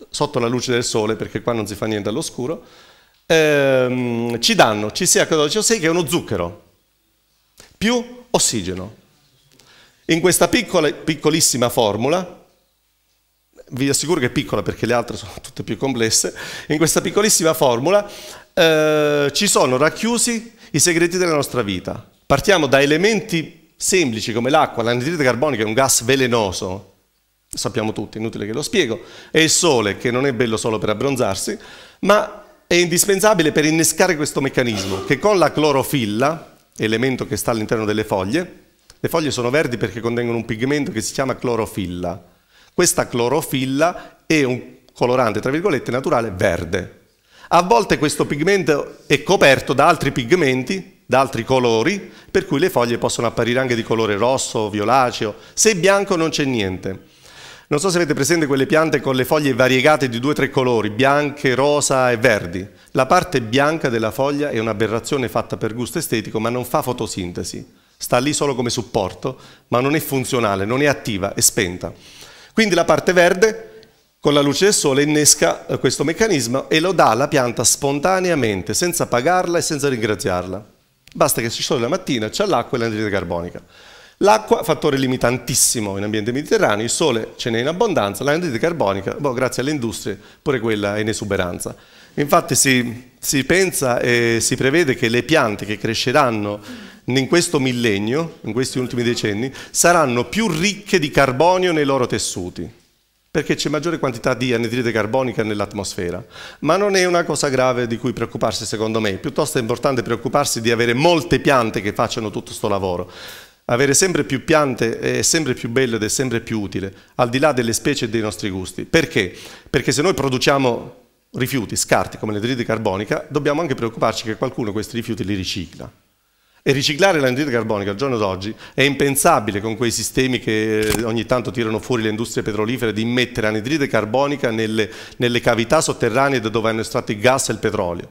sotto la luce del sole, perché qua non si fa niente all'oscuro, ehm, ci danno CCH12O6 che è uno zucchero, più ossigeno. In questa piccola, piccolissima formula, vi assicuro che è piccola perché le altre sono tutte più complesse, in questa piccolissima formula eh, ci sono racchiusi i segreti della nostra vita. Partiamo da elementi semplici come l'acqua, l'anidride carbonica è un gas velenoso, lo sappiamo tutti, inutile che lo spiego, e il sole che non è bello solo per abbronzarsi, ma è indispensabile per innescare questo meccanismo che con la clorofilla, elemento che sta all'interno delle foglie, le foglie sono verdi perché contengono un pigmento che si chiama clorofilla. Questa clorofilla è un colorante, tra virgolette, naturale verde. A volte questo pigmento è coperto da altri pigmenti, da altri colori, per cui le foglie possono apparire anche di colore rosso, violaceo. Se è bianco non c'è niente. Non so se avete presente quelle piante con le foglie variegate di due o tre colori, bianche, rosa e verdi. La parte bianca della foglia è un'aberrazione fatta per gusto estetico, ma non fa fotosintesi sta lì solo come supporto, ma non è funzionale, non è attiva, è spenta. Quindi la parte verde con la luce del sole innesca eh, questo meccanismo e lo dà alla pianta spontaneamente, senza pagarla e senza ringraziarla. Basta che si scioglie la mattina, c'è l'acqua e l'anidride carbonica. L'acqua, fattore limitantissimo in ambiente mediterraneo, il sole ce n'è in abbondanza, l'anidride carbonica, boh, grazie alle industrie, pure quella è in esuberanza. Infatti si, si pensa e si prevede che le piante che cresceranno in questo millennio, in questi ultimi decenni, saranno più ricche di carbonio nei loro tessuti, perché c'è maggiore quantità di anidride carbonica nell'atmosfera. Ma non è una cosa grave di cui preoccuparsi, secondo me. Piuttosto è importante preoccuparsi di avere molte piante che facciano tutto questo lavoro. Avere sempre più piante è sempre più bello ed è sempre più utile, al di là delle specie e dei nostri gusti. Perché? Perché se noi produciamo rifiuti, scarti come l'anidride carbonica, dobbiamo anche preoccuparci che qualcuno questi rifiuti li ricicla. E riciclare l'anidride carbonica al giorno d'oggi è impensabile con quei sistemi che ogni tanto tirano fuori le industrie petrolifere di immettere anidride carbonica nelle, nelle cavità sotterranee da dove hanno estratto il gas e il petrolio.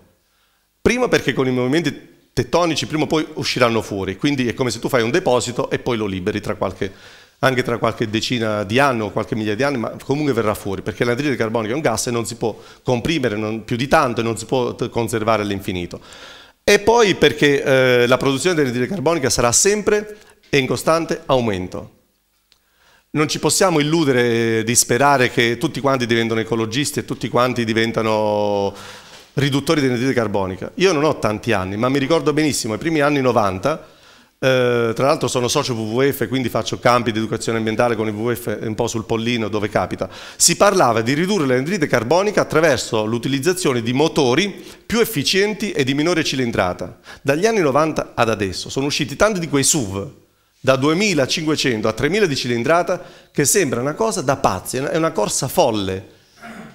Prima perché con i movimenti tettonici prima o poi usciranno fuori, quindi è come se tu fai un deposito e poi lo liberi tra qualche anche tra qualche decina di anni o qualche migliaia di anni, ma comunque verrà fuori, perché l'anidride carbonica è un gas e non si può comprimere non, più di tanto e non si può conservare all'infinito. E poi perché eh, la produzione dell'anidride carbonica sarà sempre e in costante aumento. Non ci possiamo illudere di sperare che tutti quanti diventano ecologisti e tutti quanti diventano riduttori di anidride carbonica. Io non ho tanti anni, ma mi ricordo benissimo, i primi anni 90 eh, tra l'altro sono socio WWF, quindi faccio campi di educazione ambientale con il WWF un po' sul pollino dove capita. Si parlava di ridurre l'anidride carbonica attraverso l'utilizzazione di motori più efficienti e di minore cilindrata. Dagli anni 90 ad adesso sono usciti tanti di quei SUV da 2500 a 3000 di cilindrata che sembra una cosa da pazzi, è una corsa folle.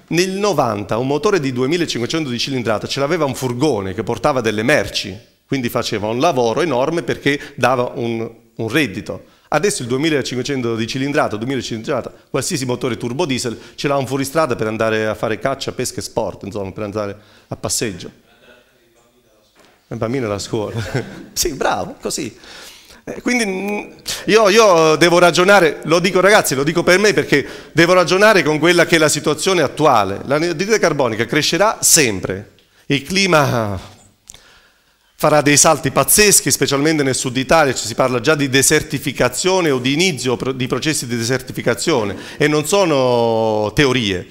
Nel 90 un motore di 2500 di cilindrata ce l'aveva un furgone che portava delle merci quindi faceva un lavoro enorme perché dava un, un reddito. Adesso il 2500 di cilindrata, 2000 qualsiasi motore turbo diesel ce l'ha un fuoristrada per andare a fare caccia, pesca e sport, insomma, per andare a passeggio. Il bambino alla scuola. sì, bravo, così. Eh, quindi mm, io, io, devo ragionare, lo dico ragazzi, lo dico per me perché devo ragionare con quella che è la situazione attuale. L'anidride carbonica crescerà sempre. Il clima farà dei salti pazzeschi, specialmente nel sud Italia, ci si parla già di desertificazione o di inizio di processi di desertificazione e non sono teorie.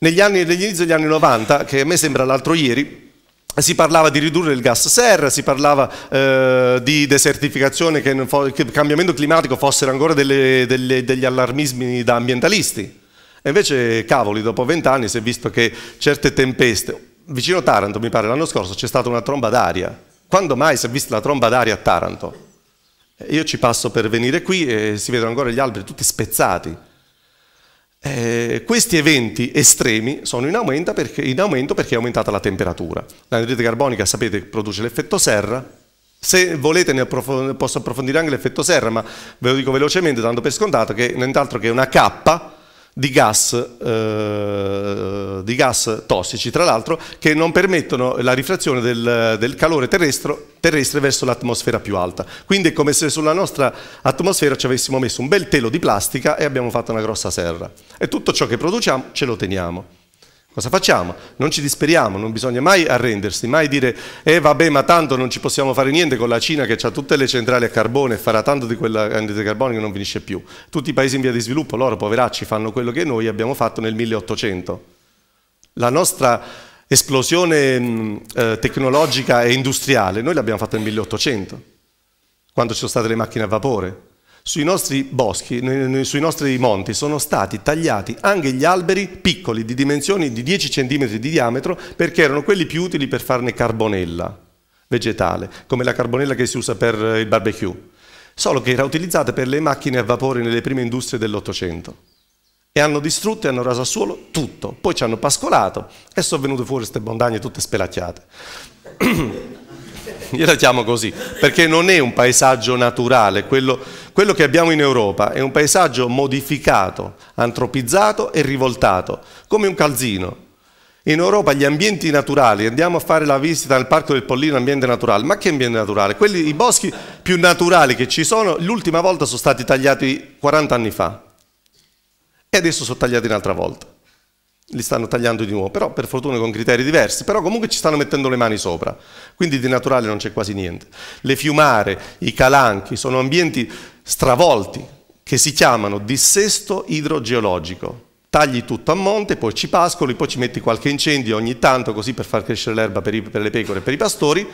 Negli anni, dell'inizio degli anni 90, che a me sembra l'altro ieri, si parlava di ridurre il gas serra, si parlava eh, di desertificazione, che, che, il cambiamento climatico fossero ancora delle, delle, degli allarmismi da ambientalisti. E invece, cavoli, dopo vent'anni si è visto che certe tempeste, vicino Taranto, mi pare, l'anno scorso c'è stata una tromba d'aria. Quando mai si è vista la tromba d'aria a Taranto? Eh, io ci passo per venire qui e si vedono ancora gli alberi tutti spezzati. Eh, questi eventi estremi sono in aumento, perché, in aumento perché è aumentata la temperatura. L'anidride carbonica, sapete, produce l'effetto serra. Se volete approf posso approfondire anche l'effetto serra, ma ve lo dico velocemente, dando per scontato che nient'altro che una cappa di gas, eh, di gas, tossici, tra l'altro, che non permettono la rifrazione del, del calore terrestre, terrestre verso l'atmosfera più alta. Quindi è come se sulla nostra atmosfera ci avessimo messo un bel telo di plastica e abbiamo fatto una grossa serra. E tutto ciò che produciamo ce lo teniamo. Cosa facciamo? Non ci disperiamo, non bisogna mai arrendersi, mai dire eh vabbè ma tanto non ci possiamo fare niente con la Cina che ha tutte le centrali a carbone e farà tanto di quella anidride carbonica che non finisce più. Tutti i paesi in via di sviluppo, loro poveracci, fanno quello che noi abbiamo fatto nel 1800. La nostra esplosione mm, eh, tecnologica e industriale noi l'abbiamo fatta nel 1800, quando ci sono state le macchine a vapore, sui nostri boschi, sui nostri monti sono stati tagliati anche gli alberi piccoli di dimensioni di 10 cm di diametro perché erano quelli più utili per farne carbonella vegetale, come la carbonella che si usa per il barbecue, solo che era utilizzata per le macchine a vapore nelle prime industrie dell'Ottocento. E hanno distrutto e hanno raso a suolo tutto, poi ci hanno pascolato e sono venute fuori queste montagne tutte spelacchiate. io la chiamo così, perché non è un paesaggio naturale, quello, quello che abbiamo in Europa è un paesaggio modificato, antropizzato e rivoltato, come un calzino. In Europa gli ambienti naturali, andiamo a fare la visita nel Parco del Pollino, ambiente naturale, ma che ambiente naturale? Quelli, I boschi più naturali che ci sono, l'ultima volta sono stati tagliati 40 anni fa e adesso sono tagliati un'altra volta li stanno tagliando di nuovo, però per fortuna con criteri diversi, però comunque ci stanno mettendo le mani sopra, quindi di naturale non c'è quasi niente. Le fiumare, i calanchi sono ambienti stravolti che si chiamano dissesto idrogeologico. Tagli tutto a monte, poi ci pascoli, poi ci metti qualche incendio ogni tanto così per far crescere l'erba per, per, le pecore e per i pastori,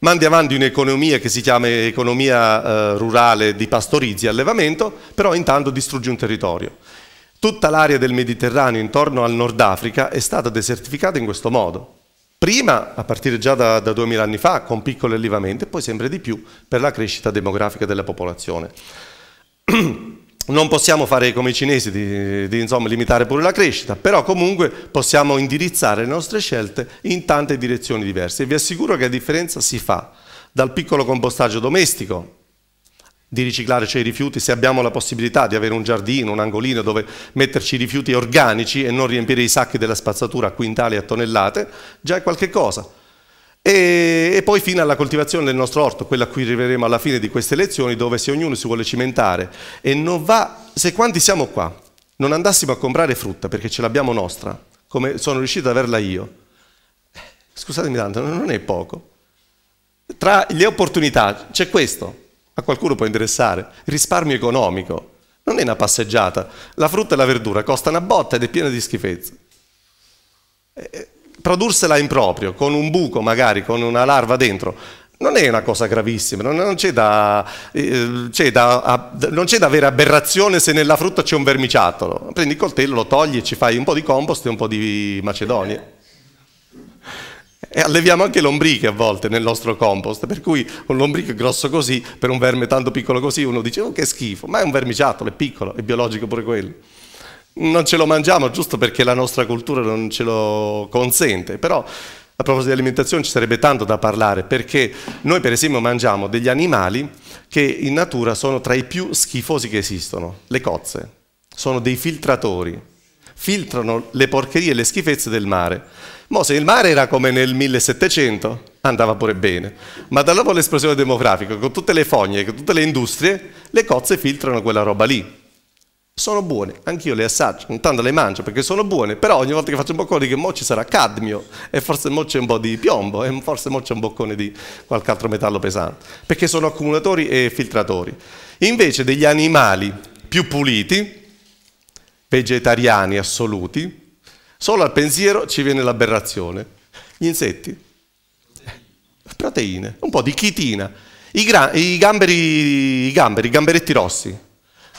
mandi avanti un'economia che si chiama economia eh, rurale di pastorizia allevamento, però intanto distruggi un territorio. Tutta l'area del Mediterraneo intorno al Nord Africa è stata desertificata in questo modo. Prima, a partire già da, da 2000 anni fa, con piccoli allevamenti, e poi sempre di più per la crescita demografica della popolazione. Non possiamo fare come i cinesi, di, di insomma, limitare pure la crescita, però comunque possiamo indirizzare le nostre scelte in tante direzioni diverse. E vi assicuro che la differenza si fa dal piccolo compostaggio domestico, di riciclare cioè i rifiuti, se abbiamo la possibilità di avere un giardino, un angolino dove metterci i rifiuti organici e non riempire i sacchi della spazzatura a quintali e a tonnellate, già è qualche cosa. E, e, poi fino alla coltivazione del nostro orto, quella a cui arriveremo alla fine di queste lezioni, dove se ognuno si vuole cimentare e non va, se quanti siamo qua, non andassimo a comprare frutta perché ce l'abbiamo nostra, come sono riuscito ad averla io, scusatemi tanto, non è poco. Tra le opportunità c'è questo, a qualcuno può interessare. Risparmio economico. Non è una passeggiata. La frutta e la verdura costa una botta ed è piena di schifezze. Eh, eh, prodursela in proprio, con un buco magari, con una larva dentro, non è una cosa gravissima, non, c'è da, eh, da, non c'è da avere aberrazione se nella frutta c'è un vermiciattolo. Prendi il coltello, lo togli e ci fai un po' di compost e un po' di macedonia. E alleviamo anche lombriche a volte nel nostro compost, per cui un lombrico grosso così, per un verme tanto piccolo così, uno dice oh che schifo, ma è un vermiciattolo, è piccolo, è biologico pure quello. Non ce lo mangiamo giusto perché la nostra cultura non ce lo consente, però a proposito di alimentazione ci sarebbe tanto da parlare perché noi per esempio mangiamo degli animali che in natura sono tra i più schifosi che esistono, le cozze, sono dei filtratori filtrano le porcherie e le schifezze del mare. Mo se il mare era come nel 1700, andava pure bene, ma da dopo l'esplosione demografica, con tutte le fogne, con tutte le industrie, le cozze filtrano quella roba lì. Sono buone, anch'io le assaggio, intanto le mangio perché sono buone, però ogni volta che faccio un boccone che mo ci sarà cadmio e forse mo c'è un po' di piombo e forse mo c'è un boccone di qualche altro metallo pesante, perché sono accumulatori e filtratori. Invece degli animali più puliti, vegetariani assoluti, solo al pensiero ci viene l'aberrazione. Gli insetti? Proteine, un po' di chitina. I, i, gamberi, i gamberi, i gamberetti rossi,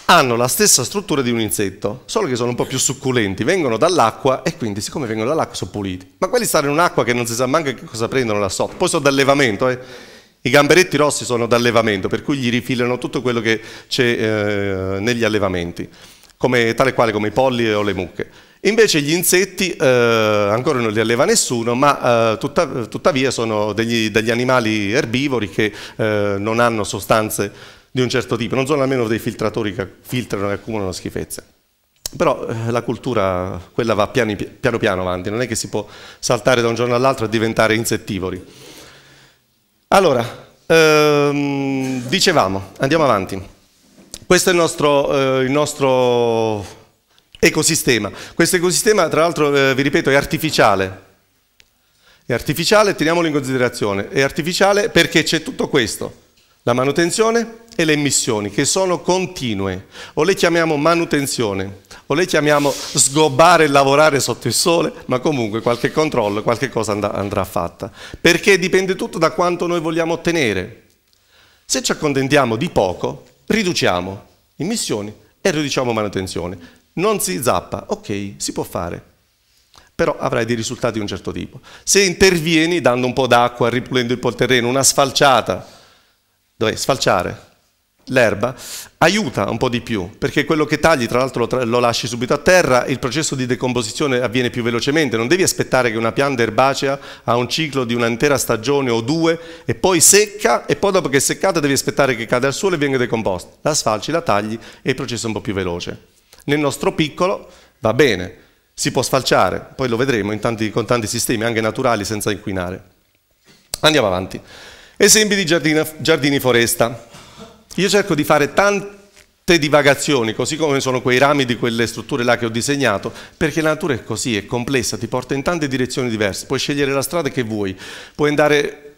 hanno la stessa struttura di un insetto, solo che sono un po' più succulenti, vengono dall'acqua e quindi siccome vengono dall'acqua sono puliti. Ma quelli stanno in un'acqua che non si sa manco che cosa prendono là sotto. Poi sono d'allevamento, eh. I gamberetti rossi sono d'allevamento, per cui gli rifilano tutto quello che c'è eh, negli allevamenti come, tale quale come i polli o le mucche. Invece gli insetti eh, ancora non li alleva nessuno, ma eh, tuttav tuttavia sono degli, degli, animali erbivori che eh, non hanno sostanze di un certo tipo, non sono almeno dei filtratori che filtrano e accumulano schifezze. Però eh, la cultura, quella va piano, piano piano avanti, non è che si può saltare da un giorno all'altro e diventare insettivori. Allora, ehm, dicevamo, andiamo avanti. Questo è il nostro, eh, il nostro ecosistema. Questo ecosistema, tra l'altro, eh, vi ripeto, è artificiale. È artificiale, teniamolo in considerazione. È artificiale perché c'è tutto questo. La manutenzione e le emissioni, che sono continue. O le chiamiamo manutenzione, o le chiamiamo sgobbare e lavorare sotto il sole, ma comunque qualche controllo, qualche cosa andrà fatta. Perché dipende tutto da quanto noi vogliamo ottenere. Se ci accontentiamo di poco, riduciamo emissioni e riduciamo manutenzione. Non si zappa, ok, si può fare, però avrai dei risultati di un certo tipo. Se intervieni dando un po' d'acqua, ripulendo il polterreno, una sfalciata, dov'è? Sfalciare, l'erba, aiuta un po' di più, perché quello che tagli tra l'altro lo, lo, lasci subito a terra, il processo di decomposizione avviene più velocemente, non devi aspettare che una pianta erbacea ha un ciclo di un'intera stagione o due e poi secca e poi dopo che è seccata devi aspettare che cade al suolo e venga decomposta. La sfalci, la tagli e il processo è un po' più veloce. Nel nostro piccolo va bene, si può sfalciare, poi lo vedremo tanti, con tanti sistemi anche naturali senza inquinare. Andiamo avanti. Esempi di giardini, giardini foresta. Io cerco di fare tante divagazioni, così come sono quei rami di quelle strutture là che ho disegnato, perché la natura è così, è complessa, ti porta in tante direzioni diverse, puoi scegliere la strada che vuoi, puoi andare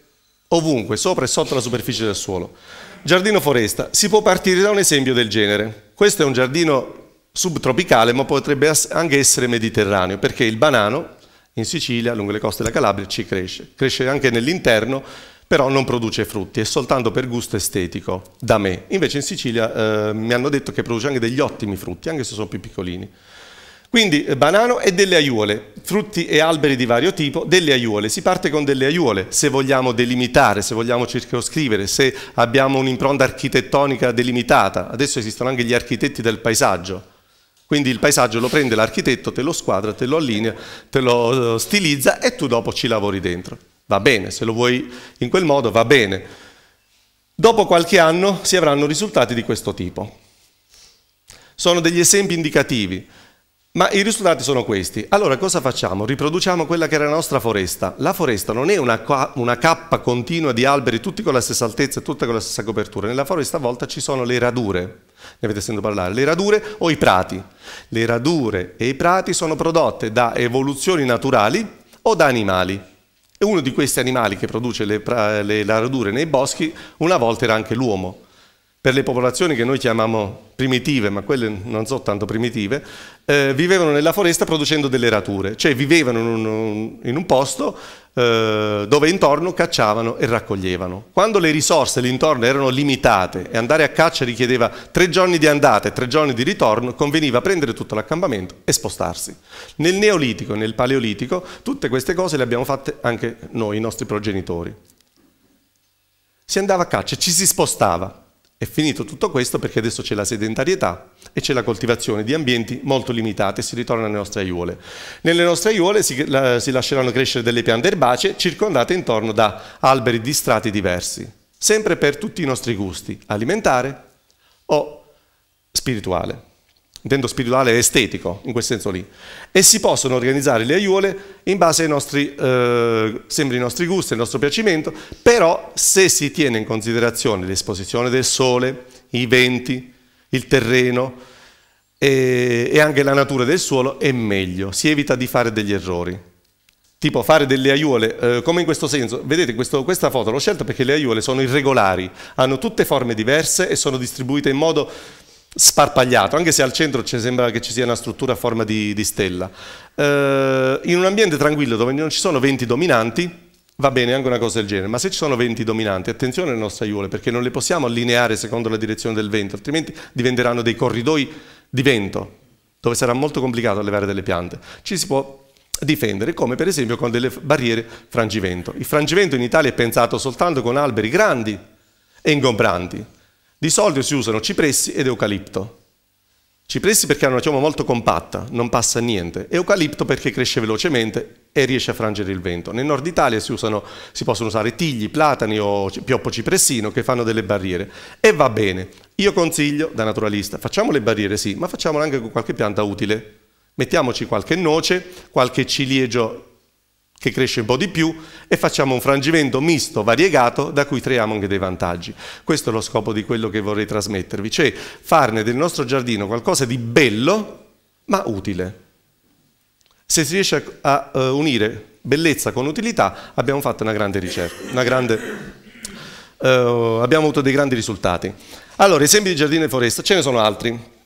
ovunque, sopra e sotto la superficie del suolo. Giardino foresta, si può partire da un esempio del genere. Questo è un giardino subtropicale, ma potrebbe anche essere mediterraneo, perché il banano in Sicilia, lungo le coste della Calabria, ci cresce. Cresce anche nell'interno, però non produce frutti, è soltanto per gusto estetico, da me. Invece in Sicilia eh, mi hanno detto che produce anche degli ottimi frutti, anche se sono più piccolini. Quindi eh, banano e delle aiuole, frutti e alberi di vario tipo, delle aiuole. Si parte con delle aiuole, se vogliamo delimitare, se vogliamo circoscrivere, se abbiamo un'impronta architettonica delimitata. Adesso esistono anche gli architetti del paesaggio. Quindi il paesaggio lo prende l'architetto, te lo squadra, te lo allinea, te lo eh, stilizza e tu dopo ci lavori dentro. Va bene, se lo vuoi in quel modo va bene. Dopo qualche anno si avranno risultati di questo tipo. Sono degli esempi indicativi, ma i risultati sono questi. Allora cosa facciamo? Riproduciamo quella che era la nostra foresta. La foresta non è una, una cappa continua di alberi, tutti con la stessa altezza e tutte con la stessa copertura. Nella foresta a volte ci sono le radure, ne avete sentito parlare, le radure o i prati. Le radure e i prati sono prodotte da evoluzioni naturali o da animali. E uno di questi animali che produce le, le, la radure nei boschi una volta era anche l'uomo per le popolazioni che noi chiamiamo primitive, ma quelle non sono tanto primitive, eh, vivevano nella foresta producendo delle rature, cioè vivevano in un, in un posto eh, dove intorno cacciavano e raccoglievano. Quando le risorse l'intorno erano limitate e andare a caccia richiedeva tre giorni di andata e tre giorni di ritorno, conveniva prendere tutto l'accampamento e spostarsi. Nel Neolitico, e nel Paleolitico, tutte queste cose le abbiamo fatte anche noi, i nostri progenitori. Si andava a caccia, ci si spostava. È finito tutto questo perché adesso c'è la sedentarietà e c'è la coltivazione di ambienti molto limitati e si ritorna alle nostre aiuole. Nelle nostre aiuole si, la, si lasceranno crescere delle piante erbacee circondate intorno da alberi di strati diversi, sempre per tutti i nostri gusti, alimentare o spirituale intendo spirituale e estetico, in quel senso lì, e si possono organizzare le aiuole in base ai nostri, eh, sempre ai nostri gusti, al nostro piacimento, però se si tiene in considerazione l'esposizione del sole, i venti, il terreno e, e anche la natura del suolo, è meglio, si evita di fare degli errori. Tipo fare delle aiuole, eh, come in questo senso, vedete questo, questa foto l'ho scelta perché le aiuole sono irregolari, hanno tutte forme diverse e sono distribuite in modo sparpagliato, anche se al centro sembra che ci sia una struttura a forma di, di stella. Eh, in un ambiente tranquillo dove non ci sono venti dominanti, va bene anche una cosa del genere, ma se ci sono venti dominanti, attenzione alle nostre aiuole, perché non le possiamo allineare secondo la direzione del vento, altrimenti diventeranno dei corridoi di vento, dove sarà molto complicato allevare delle piante. Ci si può difendere, come per esempio con delle barriere frangivento. Il frangivento in Italia è pensato soltanto con alberi grandi e ingombranti, di solito si usano cipressi ed eucalipto. Cipressi perché hanno una chioma molto compatta, non passa niente. Eucalipto perché cresce velocemente e riesce a frangere il vento. Nel nord Italia si, usano, si possono usare tigli, platani o pioppo cipressino che fanno delle barriere. E va bene. Io consiglio, da naturalista, facciamo le barriere sì, ma facciamole anche con qualche pianta utile. Mettiamoci qualche noce, qualche ciliegio che cresce un po' di più e facciamo un frangimento misto, variegato, da cui traiamo anche dei vantaggi. Questo è lo scopo di quello che vorrei trasmettervi, cioè farne del nostro giardino qualcosa di bello ma utile. Se si riesce a eh, unire bellezza con utilità abbiamo fatto una grande ricerca, una grande, eh, abbiamo avuto dei grandi risultati. Allora, esempi di giardino e foresta, ce ne sono altri.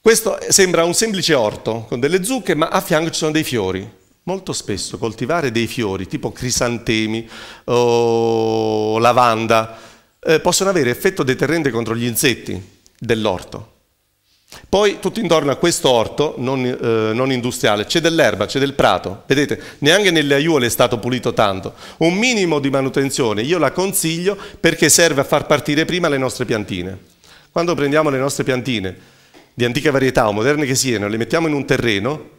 Questo sembra un semplice orto con delle zucche, ma a fianco ci sono dei fiori Molto spesso coltivare dei fiori tipo crisantemi o lavanda eh, possono avere effetto deterrente contro gli insetti dell'orto. Poi tutto intorno a questo orto non, eh, non industriale c'è dell'erba, c'è del prato. Vedete, neanche nelle aiuole è stato pulito tanto. Un minimo di manutenzione io la consiglio perché serve a far partire prima le nostre piantine. Quando prendiamo le nostre piantine di antica varietà o moderne che siano, le mettiamo in un terreno,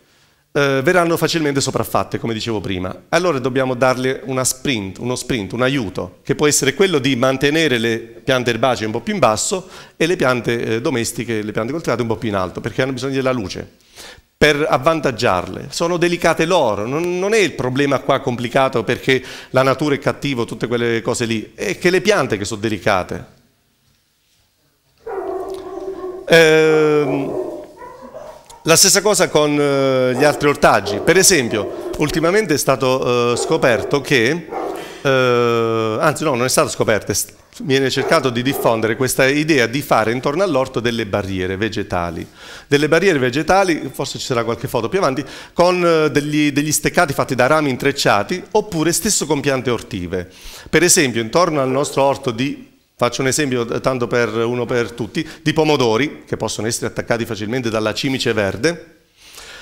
eh, verranno facilmente sopraffatte, come dicevo prima. Allora dobbiamo darle sprint, uno sprint, un aiuto, che può essere quello di mantenere le piante erbacee un po' più in basso e le piante eh, domestiche, le piante coltivate un po' più in alto, perché hanno bisogno della luce, per avvantaggiarle. Sono delicate loro, non, non è il problema qua complicato perché la natura è cattiva, tutte quelle cose lì, è che le piante che sono delicate. Ehm... La stessa cosa con eh, gli altri ortaggi. Per esempio, ultimamente è stato eh, scoperto che, eh, anzi no, non è stato scoperto, viene cercato di diffondere questa idea di fare intorno all'orto delle barriere vegetali. Delle barriere vegetali, forse ci sarà qualche foto più avanti, con degli, degli steccati fatti da rami intrecciati oppure stesso con piante ortive. Per esempio, intorno al nostro orto di Faccio un esempio, eh, tanto per uno per tutti, di pomodori, che possono essere attaccati facilmente dalla cimice verde,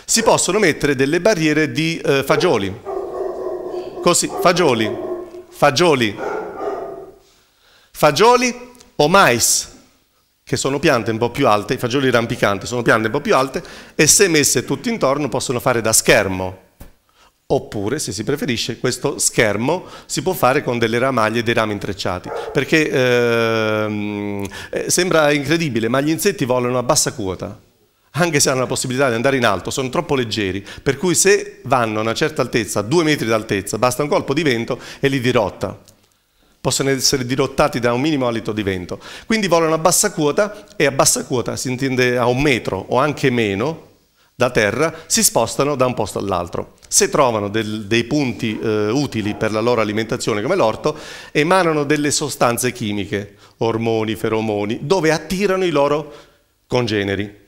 si possono mettere delle barriere di eh, fagioli. Così, fagioli, fagioli, fagioli o mais, che sono piante un po' più alte, i fagioli rampicanti sono piante un po' più alte, e se messe tutto intorno possono fare da schermo oppure se si preferisce questo schermo si può fare con delle ramaglie e dei rami intrecciati perché ehm, eh, sembra incredibile ma gli insetti volano a bassa quota anche se hanno la possibilità di andare in alto, sono troppo leggeri, per cui se vanno a una certa altezza, due metri d'altezza, basta un colpo di vento e li dirotta. Possono essere dirottati da un minimo alito di vento. Quindi volano a bassa quota e a bassa quota si intende a un metro o anche meno, da terra si spostano da un posto all'altro. Se trovano del, dei punti eh, utili per la loro alimentazione come l'orto, emanano delle sostanze chimiche, ormoni, feromoni, dove attirano i loro congeneri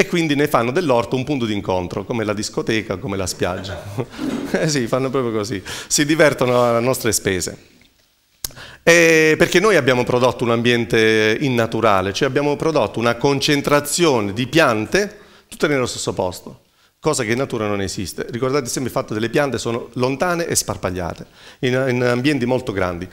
e quindi ne fanno dell'orto un punto di incontro, come la discoteca, come la spiaggia. eh sì, fanno proprio così, si divertono alle nostre spese. E perché noi abbiamo prodotto un ambiente innaturale, cioè abbiamo prodotto una concentrazione di piante tutte nello stesso posto, cosa che in natura non esiste. Ricordate sempre il fatto che le piante sono lontane e sparpagliate, in, in ambienti molto grandi.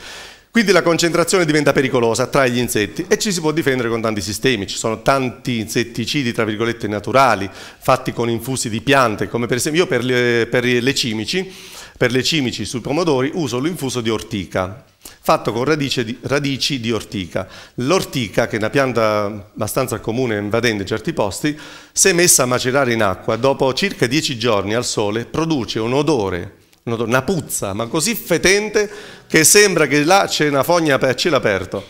Quindi la concentrazione diventa pericolosa, tra gli insetti e ci si può difendere con tanti sistemi. Ci sono tanti insetticidi, tra virgolette, naturali, fatti con infusi di piante, come per esempio io per le, per le cimici per le cimici sui pomodori uso l'infuso di ortica, fatto con di, radici di ortica. L'ortica, che è una pianta abbastanza comune e invadente in certi posti, se messa a macerare in acqua, dopo circa 10 giorni al sole, produce un odore, una puzza, ma così fetente che sembra che là c'è una fogna a cielo aperto.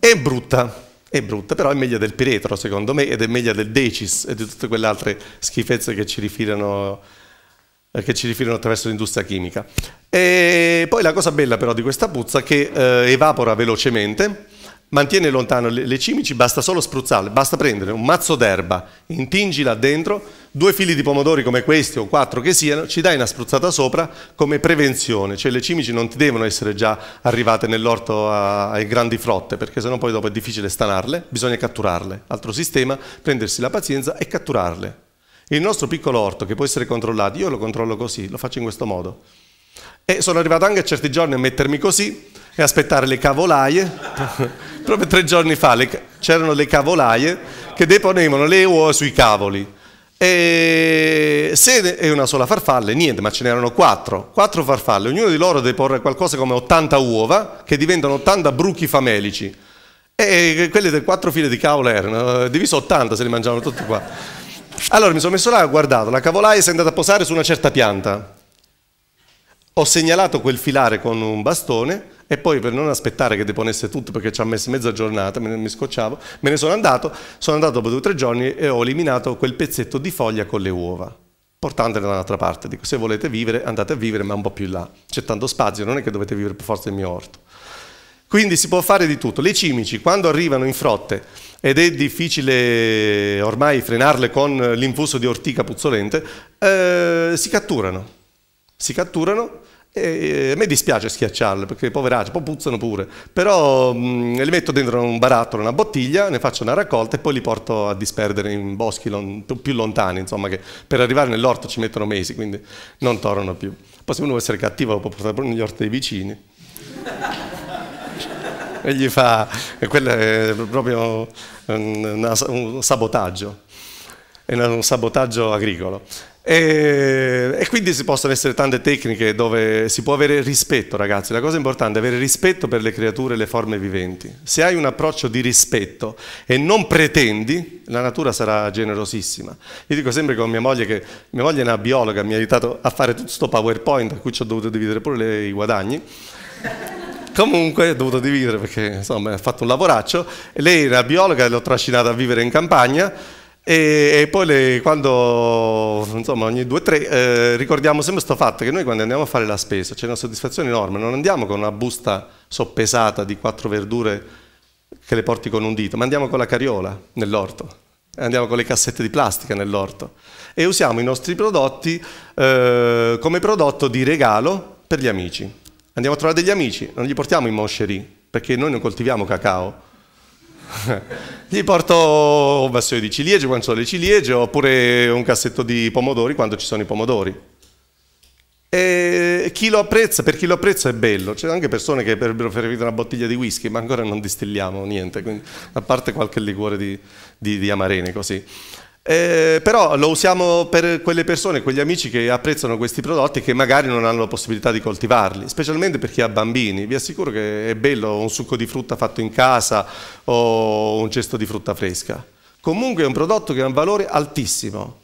È brutta, è brutta, però è meglio del piretro secondo me ed è meglio del decis e di tutte quelle altre schifezze che ci rifilano eh, che ci rifilano attraverso l'industria chimica. E poi la cosa bella però di questa puzza è che eh, evapora velocemente, mantiene lontano le, le, cimici, basta solo spruzzarle, basta prendere un mazzo d'erba, intingi là dentro, due fili di pomodori come questi o quattro che siano, ci dai una spruzzata sopra come prevenzione, cioè le cimici non ti devono essere già arrivate nell'orto ai grandi frotte, perché sennò poi dopo è difficile stanarle, bisogna catturarle. Altro sistema, prendersi la pazienza e catturarle, il nostro piccolo orto che può essere controllato, io lo controllo così, lo faccio in questo modo. E sono arrivato anche a certi giorni a mettermi così e aspettare le cavolaie. Proprio tre giorni fa le, c'erano le cavolaie che deponevano le uova sui cavoli. E se è una sola farfalla, niente, ma ce n'erano quattro, quattro farfalle, ognuno di loro deporre qualcosa come 80 uova che diventano 80 bruchi famelici. E quelle delle quattro file di cavolo erano, eh, diviso 80 se li mangiavano tutti qua. Allora mi sono messo là, e ho guardato, la cavolaia si è andata a posare su una certa pianta. Ho segnalato quel filare con un bastone e poi per non aspettare che deponesse tutto perché ci ha messo mezza giornata, me ne, mi scocciavo, me ne sono andato, sono andato dopo due o tre giorni e ho eliminato quel pezzetto di foglia con le uova portandole da un'altra parte. Dico, se volete vivere, andate a vivere, ma un po' più là. C'è tanto spazio, non è che dovete vivere per forza il mio orto. Quindi si può fare di tutto. Le cimici, quando arrivano in frotte ed è difficile ormai frenarle con l'infuso di ortica puzzolente, eh, si catturano. Si catturano e a me dispiace schiacciarle perché poveracce, poi puzzano pure, però mh, li metto dentro un barattolo, una bottiglia, ne faccio una raccolta e poi li porto a disperdere in boschi lon più lontani, insomma, che per arrivare nell'orto ci mettono mesi, quindi non tornano più. Poi se uno vuole essere cattivo lo può portare proprio negli orti dei vicini e gli fa, e quello è proprio un, un sabotaggio, è un sabotaggio agricolo. E, e, quindi si possono essere tante tecniche dove si può avere rispetto, ragazzi. La cosa importante è avere rispetto per le creature e le forme viventi. Se hai un approccio di rispetto e non pretendi, la natura sarà generosissima. Io dico sempre con mia moglie che mia moglie è una biologa, mi ha aiutato a fare tutto questo PowerPoint a cui ci ho dovuto dividere pure le, i guadagni. Comunque ho dovuto dividere perché insomma ha fatto un lavoraccio. Lei era biologa, l'ho trascinata a vivere in campagna e, e poi le, quando, insomma, ogni due o tre eh, ricordiamo sempre questo fatto che noi quando andiamo a fare la spesa c'è una soddisfazione enorme, non andiamo con una busta soppesata di quattro verdure che le porti con un dito, ma andiamo con la cariola nell'orto andiamo con le cassette di plastica nell'orto e usiamo i nostri prodotti eh, come prodotto di regalo per gli amici. Andiamo a trovare degli amici, non gli portiamo i mosceri, perché noi non coltiviamo cacao. gli porto un vassoio di ciliegie quando ci sono le ciliegie, oppure un cassetto di pomodori quando ci sono i pomodori. E chi lo apprezza, per chi lo apprezza è bello. C'è anche persone che avrebbero preferito una bottiglia di whisky, ma ancora non distilliamo niente, quindi, a parte qualche liquore di, di, di amarene così. Eh, però lo usiamo per quelle persone, quegli amici che apprezzano questi prodotti e che magari non hanno la possibilità di coltivarli, specialmente per chi ha bambini. Vi assicuro che è bello un succo di frutta fatto in casa o un cesto di frutta fresca. Comunque è un prodotto che ha un valore altissimo.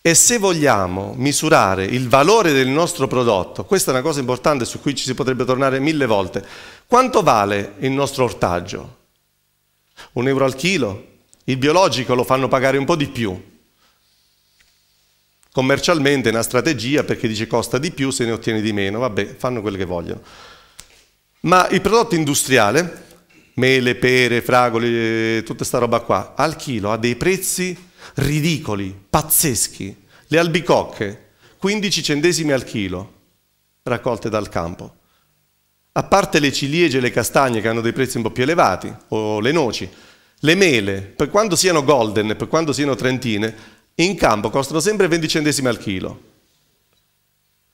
E se vogliamo misurare il valore del nostro prodotto, questa è una cosa importante su cui ci si potrebbe tornare mille volte, quanto vale il nostro ortaggio? Un euro al chilo? Il biologico lo fanno pagare un po' di più. Commercialmente è una strategia perché dice costa di più se ne ottiene di meno, vabbè, fanno quello che vogliono. Ma il prodotto industriale, mele, pere, fragole, tutta sta roba qua, al chilo ha dei prezzi ridicoli, pazzeschi. Le albicocche, 15 centesimi al chilo, raccolte dal campo. A parte le ciliegie e le castagne che hanno dei prezzi un po' più elevati, o le noci, le mele, per quanto siano golden, per quanto siano trentine, in campo costano sempre 20 centesimi al chilo.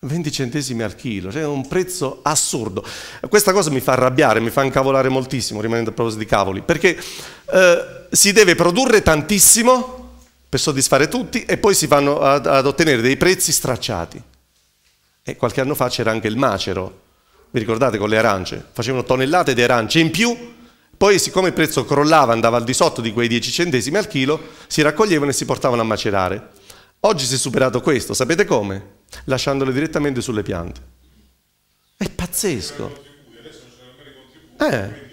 20 centesimi al chilo, cioè un prezzo assurdo. Questa cosa mi fa arrabbiare, mi fa incavolare moltissimo, rimanendo a proposito di cavoli, perché eh, si deve produrre tantissimo per soddisfare tutti e poi si vanno ad, ad ottenere dei prezzi stracciati. E qualche anno fa c'era anche il macero, vi ricordate con le arance? Facevano tonnellate di arance in più poi siccome il prezzo crollava, andava al di sotto di quei 10 centesimi al chilo, si raccoglievano e si portavano a macerare. Oggi si è superato questo, sapete come? Lasciandole direttamente sulle piante. È pazzesco. Eh.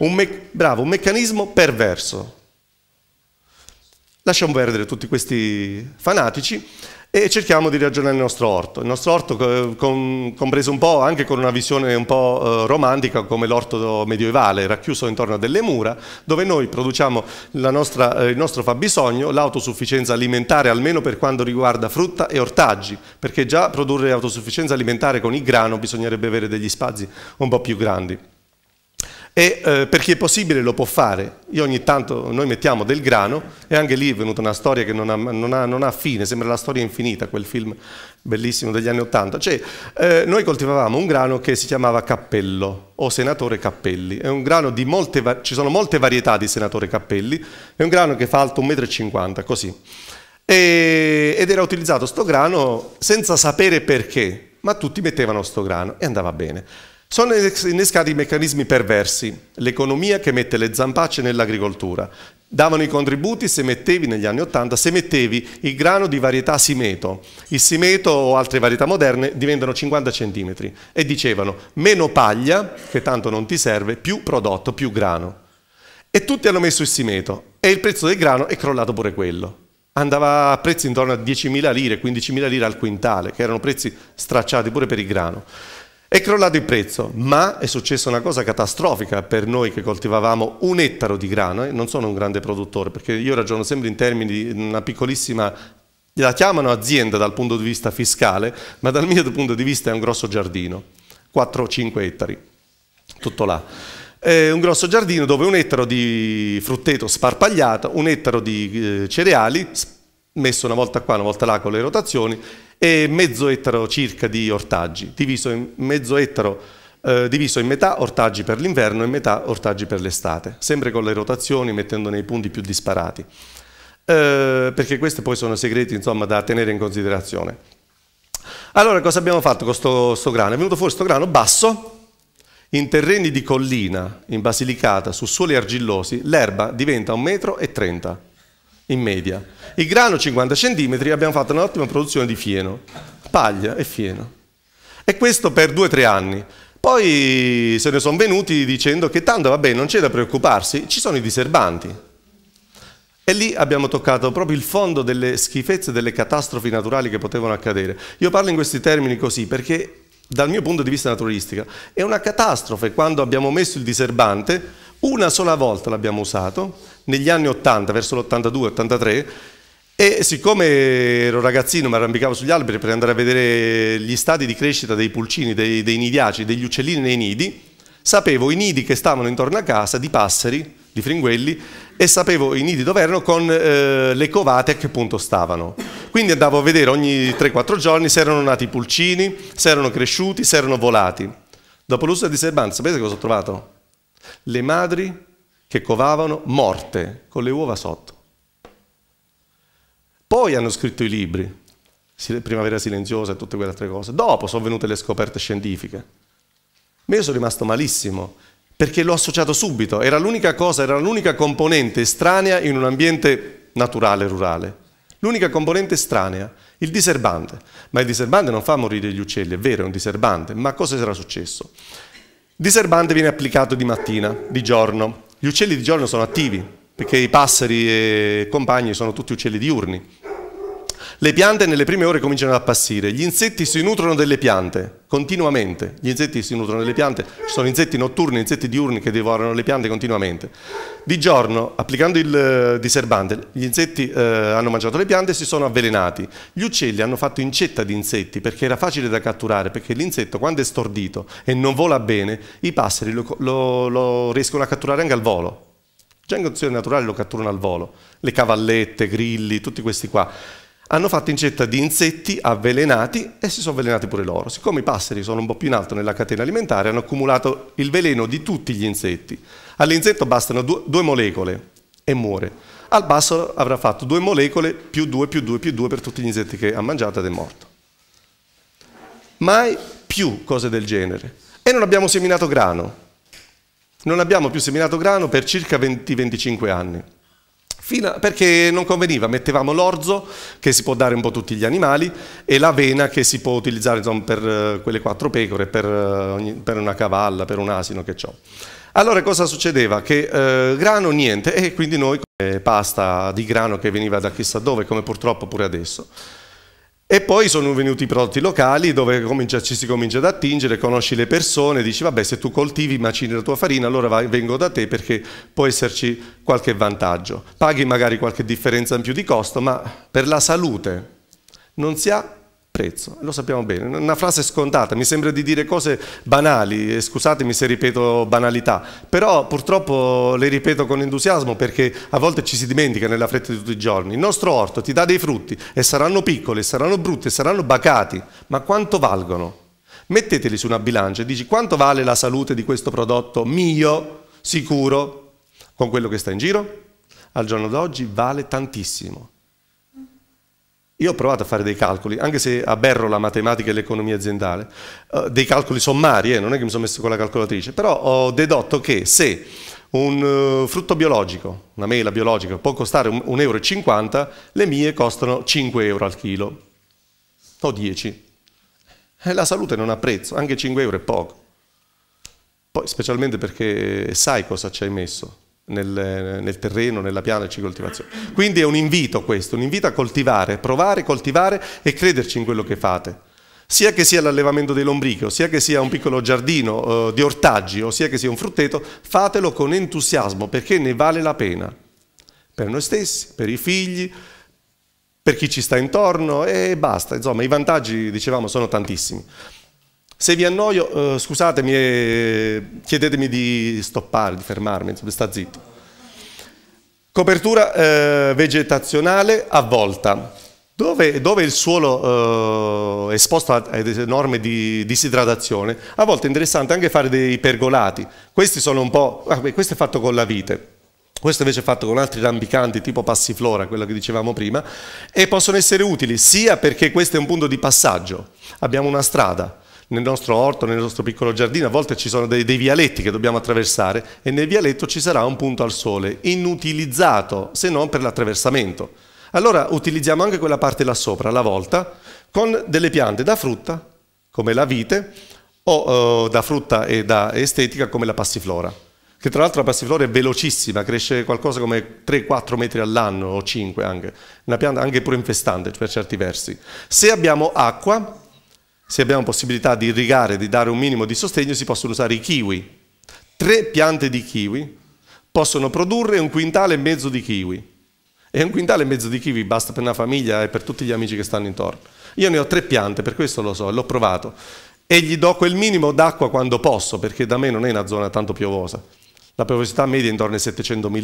Un me- bravo, un meccanismo perverso. Lasciamo perdere tutti questi fanatici e cerchiamo di ragionare il nostro orto. Il nostro orto eh, con, compreso un po' anche con una visione un po' eh, romantica come l'orto medioevale, racchiuso intorno a delle mura, dove noi produciamo nostra, eh, il nostro fabbisogno, l'autosufficienza alimentare almeno per quanto riguarda frutta e ortaggi, perché già produrre autosufficienza alimentare con il grano bisognerebbe avere degli spazi un po' più grandi e eh, per chi è possibile lo può fare. Io ogni tanto noi mettiamo del grano e anche lì è venuta una storia che non ha, non ha, non ha fine, sembra la storia infinita, quel film bellissimo degli anni Ottanta. Cioè, eh, noi coltivavamo un grano che si chiamava cappello o senatore cappelli, è un grano di molte, ci sono molte varietà di senatore cappelli, è un grano che fa alto 1,50 m, così. E, ed era utilizzato sto grano senza sapere perché, ma tutti mettevano sto grano e andava bene. Sono innescati meccanismi perversi, l'economia che mette le zampacce nell'agricoltura. Davano i contributi se mettevi negli anni Ottanta, se mettevi il grano di varietà simeto. Il simeto o altre varietà moderne diventano 50 centimetri e dicevano meno paglia, che tanto non ti serve, più prodotto, più grano. E tutti hanno messo il simeto e il prezzo del grano è crollato pure quello andava a prezzi intorno a 10.000 lire, 15.000 lire al quintale, che erano prezzi stracciati pure per il grano. È crollato il prezzo, ma è successa una cosa catastrofica per noi che coltivavamo un ettaro di grano e non sono un grande produttore, perché io ragiono sempre in termini di una piccolissima la chiamano azienda dal punto di vista fiscale, ma dal mio punto di vista è un grosso giardino, 4-5 ettari, tutto là. È un grosso giardino dove un ettaro di frutteto sparpagliato, un ettaro di eh, cereali messo una volta qua, una volta là con le rotazioni e mezzo ettaro circa di ortaggi, diviso in mezzo ettaro eh, diviso in metà ortaggi per l'inverno e metà ortaggi per l'estate, sempre con le rotazioni mettendo nei punti più disparati, eh, perché questi poi sono segreti insomma, da tenere in considerazione. Allora cosa abbiamo fatto con questo grano? È venuto fuori questo grano basso, in terreni di collina, in Basilicata, su suoli argillosi, l'erba diventa 1,30 m in media. Il grano 50 cm, abbiamo fatto un'ottima produzione di fieno, paglia e fieno. E questo per 2-3 anni. Poi se ne sono venuti dicendo che tanto vabbè non c'è da preoccuparsi, ci sono i diserbanti. E lì abbiamo toccato proprio il fondo delle schifezze, delle catastrofi naturali che potevano accadere. Io parlo in questi termini così perché dal mio punto di vista naturalistico è una catastrofe quando abbiamo messo il diserbante una sola volta l'abbiamo usato, negli anni 80, verso l'82-83, e siccome ero ragazzino mi arrampicavo sugli alberi per andare a vedere gli stadi di crescita dei pulcini, dei, dei nidiaci, degli uccellini nei nidi, sapevo i nidi che stavano intorno a casa di passeri, di fringuelli, e sapevo i nidi dove erano con eh, le covate a che punto stavano. Quindi andavo a vedere ogni 3-4 giorni se erano nati i pulcini, se erano cresciuti, se erano volati. Dopo l'uso di Serban, sapete cosa ho trovato? le madri che covavano morte con le uova sotto. Poi hanno scritto i libri, Primavera silenziosa e tutte quelle altre cose. Dopo sono venute le scoperte scientifiche. Ma io sono rimasto malissimo perché l'ho associato subito, era l'unica cosa, era l'unica componente estranea in un ambiente naturale, rurale. L'unica componente estranea, il diserbante. Ma il diserbante non fa morire gli uccelli, è vero, è un diserbante. Ma cosa sarà successo? Diserbante viene applicato di mattina, di giorno. Gli uccelli di giorno sono attivi, perché i passeri e compagni sono tutti uccelli diurni. Le piante nelle prime ore cominciano ad appassire, gli insetti si nutrono delle piante continuamente, gli insetti si nutrono delle piante, ci sono insetti notturni, insetti diurni che divorano le piante continuamente. Di giorno, applicando il eh, diserbante, gli insetti eh, hanno mangiato le piante e si sono avvelenati. Gli uccelli hanno fatto incetta di insetti perché era facile da catturare, perché l'insetto quando è stordito e non vola bene, i passeri lo, lo, lo riescono a catturare anche al volo. Già in condizioni naturali lo catturano al volo, le cavallette, grilli, tutti questi qua hanno fatto incetta di insetti avvelenati e si sono avvelenati pure loro. Siccome i passeri sono un po' più in alto nella catena alimentare, hanno accumulato il veleno di tutti gli insetti. All'insetto bastano due, due molecole e muore. Al passero avrà fatto due molecole più due, più due, più due per tutti gli insetti che ha mangiato ed è morto. Mai più cose del genere. E non abbiamo seminato grano. Non abbiamo più seminato grano per circa 20-25 anni a, perché non conveniva, mettevamo l'orzo che si può dare un po' a tutti gli animali e l'avena che si può utilizzare insomma, per eh, quelle quattro pecore, per, eh, per, una cavalla, per un asino che ciò. Allora cosa succedeva? Che eh, grano niente e quindi noi eh, pasta di grano che veniva da chissà dove, come purtroppo pure adesso, e poi sono venuti i prodotti locali dove comincia, ci si comincia ad attingere, conosci le persone, dici vabbè se tu coltivi, macini la tua farina, allora vai, vengo da te perché può esserci qualche vantaggio. Paghi magari qualche differenza in più di costo, ma per la salute non si ha prezzo, lo sappiamo bene, una frase scontata, mi sembra di dire cose banali, scusatemi se ripeto banalità, però purtroppo le ripeto con entusiasmo perché a volte ci si dimentica nella fretta di tutti i giorni, il nostro orto ti dà dei frutti e saranno piccoli, saranno brutti, saranno bacati, ma quanto valgono? Metteteli su una bilancia e dici quanto vale la salute di questo prodotto mio, sicuro, con quello che sta in giro? Al giorno d'oggi vale tantissimo io ho provato a fare dei calcoli, anche se aberro la matematica e l'economia aziendale, eh, dei calcoli sommari, eh, non è che mi sono messo con la calcolatrice, però ho dedotto che se un uh, frutto biologico, una mela biologica, può costare 1,50 euro, le mie costano 5 euro al chilo, o 10. E eh, la salute non ha prezzo, anche 5 euro è poco. Poi specialmente perché sai cosa ci hai messo, nel, nel, terreno, nella piana e coltivazione. Quindi è un invito questo, un invito a coltivare, provare, coltivare e crederci in quello che fate. Sia che sia l'allevamento dei lombrichi, o sia che sia un piccolo giardino eh, di ortaggi, o sia che sia un frutteto, fatelo con entusiasmo perché ne vale la pena. Per noi stessi, per i figli, per chi ci sta intorno e basta. Insomma, i vantaggi, dicevamo, sono tantissimi. Se vi annoio, eh, scusatemi e eh, chiedetemi di stoppare, di fermarmi, insomma, sta zitto. Copertura eh, vegetazionale avvolta. Dove, dove il suolo eh, è esposto ad enorme di disidratazione, a volte è interessante anche fare dei pergolati. Questi sono un po'... Ah, questo è fatto con la vite. Questo invece è fatto con altri rampicanti tipo passiflora, quello che dicevamo prima, e possono essere utili sia perché questo è un punto di passaggio, abbiamo una strada, nel nostro orto, nel nostro piccolo giardino, a volte ci sono dei, dei, vialetti che dobbiamo attraversare e nel vialetto ci sarà un punto al sole, inutilizzato se non per l'attraversamento. Allora utilizziamo anche quella parte là sopra, la volta, con delle piante da frutta, come la vite, o eh, da frutta e da estetica, come la passiflora. Che tra l'altro la passiflora è velocissima, cresce qualcosa come 3-4 metri all'anno, o 5 anche, una pianta anche pure infestante per certi versi. Se abbiamo acqua, se abbiamo possibilità di irrigare, di dare un minimo di sostegno, si possono usare i kiwi. Tre piante di kiwi possono produrre un quintale e mezzo di kiwi. E un quintale e mezzo di kiwi basta per una famiglia e per tutti gli amici che stanno intorno. Io ne ho tre piante, per questo lo so, l'ho provato. E gli do quel minimo d'acqua quando posso, perché da me non è una zona tanto piovosa. La piovosità media è intorno ai 700 mm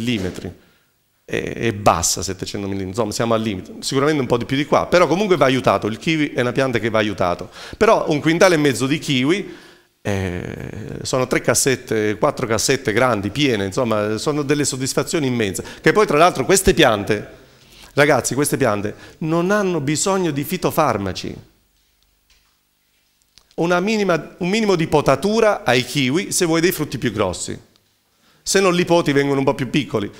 è, bassa 700 mm, insomma siamo al limite, sicuramente un po' di più di qua, però comunque va aiutato, il kiwi è una pianta che va aiutato, però un quintale e mezzo di kiwi eh, sono tre cassette, quattro cassette grandi, piene, insomma sono delle soddisfazioni immense, che poi tra l'altro queste piante, ragazzi queste piante non hanno bisogno di fitofarmaci, minima, un minimo di potatura ai kiwi se vuoi dei frutti più grossi se non li poti vengono un po' più piccoli.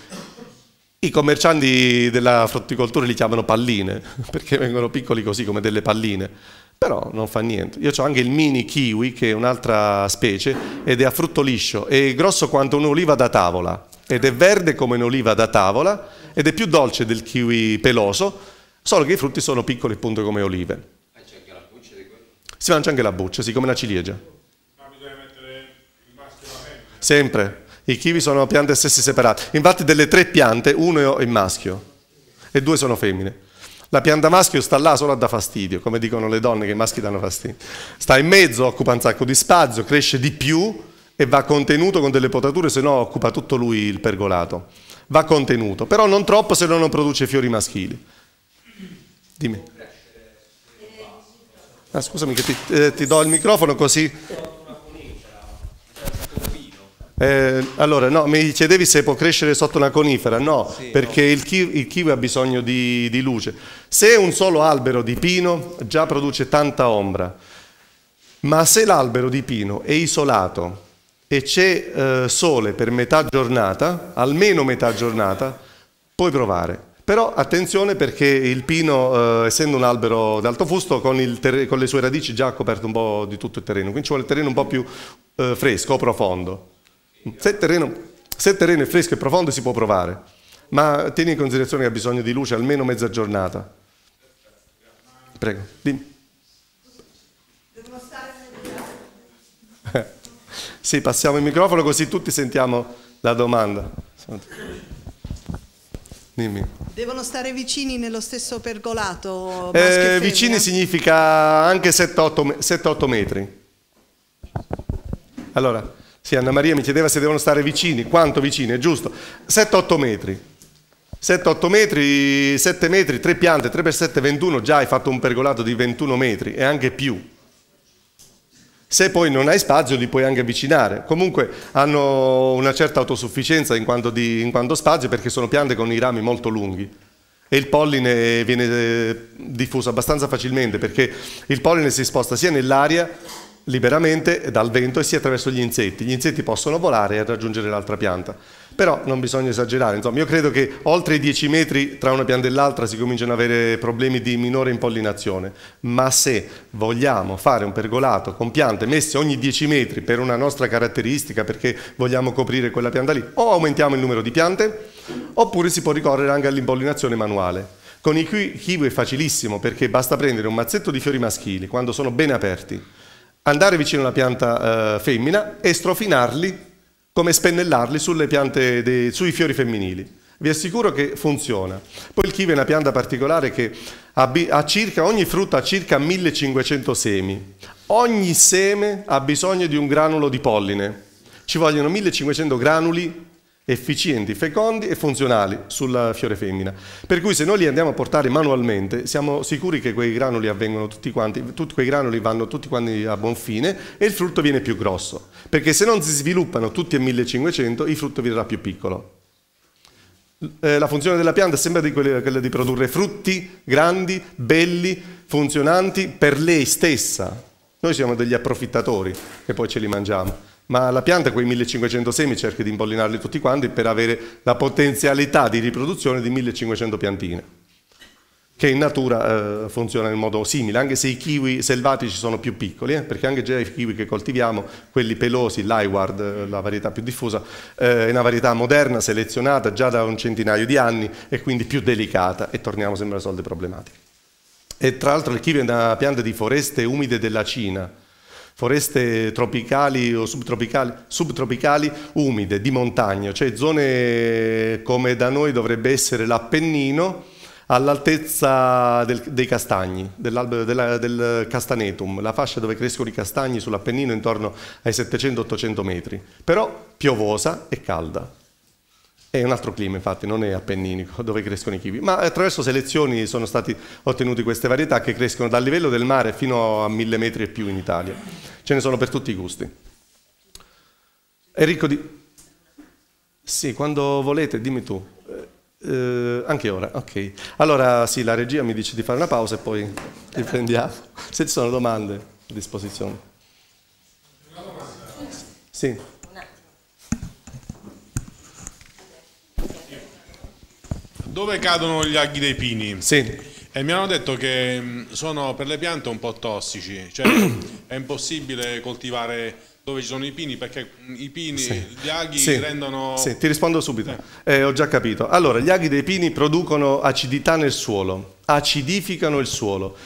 I commercianti della frutticoltura li chiamano palline, perché vengono piccoli così come delle palline, però non fa niente. Io ho anche il mini kiwi, che è un'altra specie, ed è a frutto liscio, è grosso quanto un'oliva da tavola, ed è verde come un'oliva da tavola, ed è più dolce del kiwi peloso, solo che i frutti sono piccoli appunto come olive. E c'è anche la buccia di quello? Si mangia anche la buccia, sì, come la ciliegia. Ma bisogna mettere il maschio la Sempre. I kiwi sono piante stesse separate. Infatti delle tre piante, uno è maschio e due sono femmine. La pianta maschio sta là solo a da fastidio, come dicono le donne che i maschi danno fastidio. Sta in mezzo, occupa un sacco di spazio, cresce di più e va contenuto con delle potature, se no occupa tutto lui il pergolato. Va contenuto, però non troppo se no non produce fiori maschili. Dimmi. Ah, scusami che ti, eh, ti do il microfono così eh, allora, no, mi chiedevi se può crescere sotto una conifera, no, sì, perché no. Il, kiwi, il, kiwi, ha bisogno di, di, luce. Se un solo albero di pino già produce tanta ombra, ma se l'albero di pino è isolato e c'è eh, sole per metà giornata, almeno metà giornata, puoi provare. Però attenzione perché il pino, eh, essendo un albero d'alto fusto, con, con, le sue radici già ha coperto un po' di tutto il terreno, quindi ci vuole il terreno un po' più eh, fresco, profondo. Se il, terreno, se il terreno è fresco e profondo si può provare, ma tieni in considerazione che ha bisogno di luce almeno mezza giornata. Prego, dimmi. Eh, sì, passiamo il microfono così tutti sentiamo la domanda. Dimmi. Devono stare vicini nello stesso pergolato? Eh, vicini significa anche 7-8 metri. Allora, sì, Anna Maria mi chiedeva se devono stare vicini, quanto vicini, è giusto? 7-8 metri. 7-8 metri, 7 metri, 3 piante, 3 per 7, 21, già hai fatto un pergolato di 21 metri e anche più. Se poi non hai spazio li puoi anche avvicinare. Comunque hanno una certa autosufficienza in quanto, di, in quanto spazio perché sono piante con i rami molto lunghi e il polline viene eh, diffuso abbastanza facilmente perché il polline si sposta sia nell'aria liberamente dal vento e sia attraverso gli insetti. Gli insetti possono volare e raggiungere l'altra pianta. Però non bisogna esagerare, insomma, io credo che oltre i 10 metri tra una pianta e l'altra si cominciano ad avere problemi di minore impollinazione, ma se vogliamo fare un pergolato con piante messe ogni 10 metri per una nostra caratteristica, perché vogliamo coprire quella pianta lì, o aumentiamo il numero di piante, oppure si può ricorrere anche all'impollinazione manuale. Con i kiwi è facilissimo perché basta prendere un mazzetto di fiori maschili quando sono ben aperti, andare vicino a una pianta eh, femmina e strofinarli come spennellarli dei, sui fiori femminili. Vi assicuro che funziona. Poi il chive è una pianta particolare che circa, ogni frutta ha circa 1500 semi. Ogni seme ha bisogno di un granulo di polline. Ci vogliono 1500 granuli efficienti, fecondi e funzionali sul fiore femmina. Per cui se noi li andiamo a portare manualmente siamo sicuri che quei granuli avvengono tutti quanti, tutti quei granuli vanno tutti quanti a buon fine e il frutto viene più grosso, perché se non si sviluppano tutti a 1500 il frutto verrà più piccolo. Eh, la funzione della pianta è sempre di quella, quella di produrre frutti grandi, belli, funzionanti per lei stessa. Noi siamo degli approfittatori e poi ce li mangiamo ma la pianta quei 1500 semi cerca di impollinarli tutti quanti per avere la potenzialità di riproduzione di 1500 piantine, che in natura eh, funziona in modo simile, anche se i kiwi selvatici sono più piccoli, eh, perché anche già i kiwi che coltiviamo, quelli pelosi, l'Iward, eh, la varietà più diffusa, eh, è una varietà moderna, selezionata già da un centinaio di anni e quindi più delicata, e torniamo sempre alle solite problematiche. E tra l'altro il kiwi è una pianta di foreste umide della Cina, foreste tropicali o subtropicali, subtropicali umide, di montagna, cioè zone come da noi dovrebbe essere l'Appennino all'altezza dei castagni, della, del castanetum, la fascia dove crescono i castagni sull'Appennino intorno ai 700-800 metri, però piovosa e calda. È un altro clima infatti, non è appenninico, dove crescono i kiwi. Ma attraverso selezioni sono state ottenute queste varietà che crescono dal livello del mare fino a mille metri e più in Italia. Ce ne sono per tutti i gusti. È ricco di... Sì, quando volete, dimmi tu. Eh, eh, anche ora, ok. Allora sì, la regia mi dice di fare una pausa e poi riprendiamo. Se ci sono domande a disposizione. Sì. Dove cadono gli aghi dei pini? Sì. E mi hanno detto che mm, sono per le piante un po' tossici, cioè è impossibile coltivare dove ci sono i pini perché mm, i pini, sì. gli aghi sì. rendono... Sì, ti rispondo subito, eh. Eh, ho già capito. Allora, gli aghi dei pini producono acidità nel suolo, acidificano il suolo